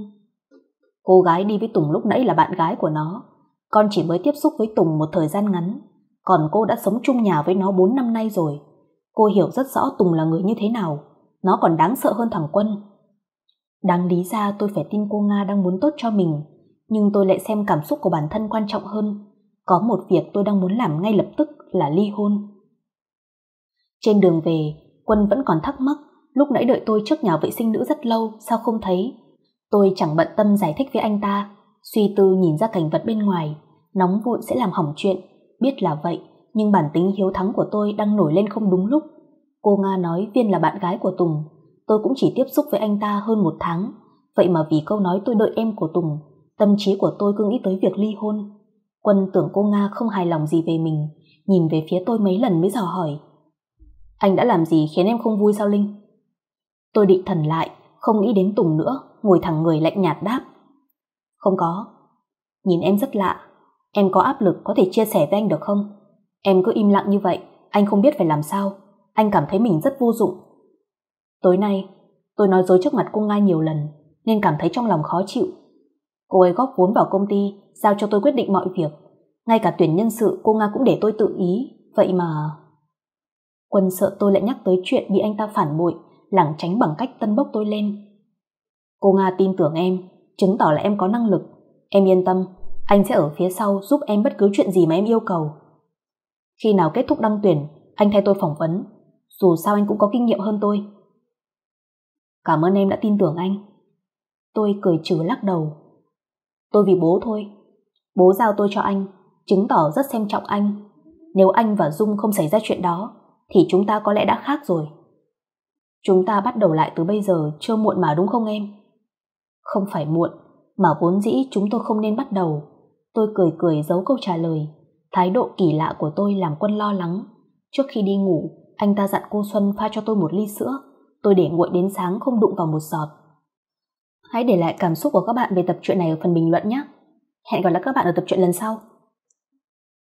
Cô gái đi với Tùng lúc nãy là bạn gái của nó. Con chỉ mới tiếp xúc với Tùng một thời gian ngắn. Còn cô đã sống chung nhà với nó 4 năm nay rồi. Cô hiểu rất rõ Tùng là người như thế nào, nó còn đáng sợ hơn thằng Quân. Đáng lý ra tôi phải tin cô Nga đang muốn tốt cho mình, nhưng tôi lại xem cảm xúc của bản thân quan trọng hơn. Có một việc tôi đang muốn làm ngay lập tức là ly hôn. Trên đường về, Quân vẫn còn thắc mắc, lúc nãy đợi tôi trước nhà vệ sinh nữ rất lâu, sao không thấy? Tôi chẳng bận tâm giải thích với anh ta, suy tư nhìn ra cảnh vật bên ngoài, nóng vội sẽ làm hỏng chuyện, biết là vậy nhưng bản tính hiếu thắng của tôi đang nổi lên không đúng lúc. Cô Nga nói Viên là bạn gái của Tùng, tôi cũng chỉ tiếp xúc với anh ta hơn một tháng, vậy mà vì câu nói tôi đợi em của Tùng, tâm trí của tôi cứ nghĩ tới việc ly hôn. Quân tưởng cô Nga không hài lòng gì về mình, nhìn về phía tôi mấy lần mới dò hỏi. Anh đã làm gì khiến em không vui sao Linh? Tôi định thần lại, không nghĩ đến Tùng nữa, ngồi thẳng người lạnh nhạt đáp. Không có. Nhìn em rất lạ, em có áp lực có thể chia sẻ với anh được không? Em cứ im lặng như vậy, anh không biết phải làm sao. Anh cảm thấy mình rất vô dụng. Tối nay, tôi nói dối trước mặt cô Nga nhiều lần, nên cảm thấy trong lòng khó chịu. Cô ấy góp vốn vào công ty, giao cho tôi quyết định mọi việc. Ngay cả tuyển nhân sự cô Nga cũng để tôi tự ý, vậy mà... Quân sợ tôi lại nhắc tới chuyện bị anh ta phản bội, lảng tránh bằng cách tân bốc tôi lên. Cô Nga tin tưởng em, chứng tỏ là em có năng lực. Em yên tâm, anh sẽ ở phía sau giúp em bất cứ chuyện gì mà em yêu cầu. Khi nào kết thúc đăng tuyển, anh thay tôi phỏng vấn. Dù sao anh cũng có kinh nghiệm hơn tôi. Cảm ơn em đã tin tưởng anh. Tôi cười trừ lắc đầu. Tôi vì bố thôi. Bố giao tôi cho anh, chứng tỏ rất xem trọng anh. Nếu anh và Dung không xảy ra chuyện đó, thì chúng ta có lẽ đã khác rồi. Chúng ta bắt đầu lại từ bây giờ chưa muộn mà đúng không em? Không phải muộn, mà vốn dĩ chúng tôi không nên bắt đầu. Tôi cười cười giấu câu trả lời. Thái độ kỳ lạ của tôi làm quân lo lắng. Trước khi đi ngủ, anh ta dặn cô Xuân pha cho tôi một ly sữa. Tôi để nguội đến sáng không đụng vào một giọt. Hãy để lại cảm xúc của các bạn về tập truyện này ở phần bình luận nhé. Hẹn gặp lại các bạn ở tập truyện lần sau.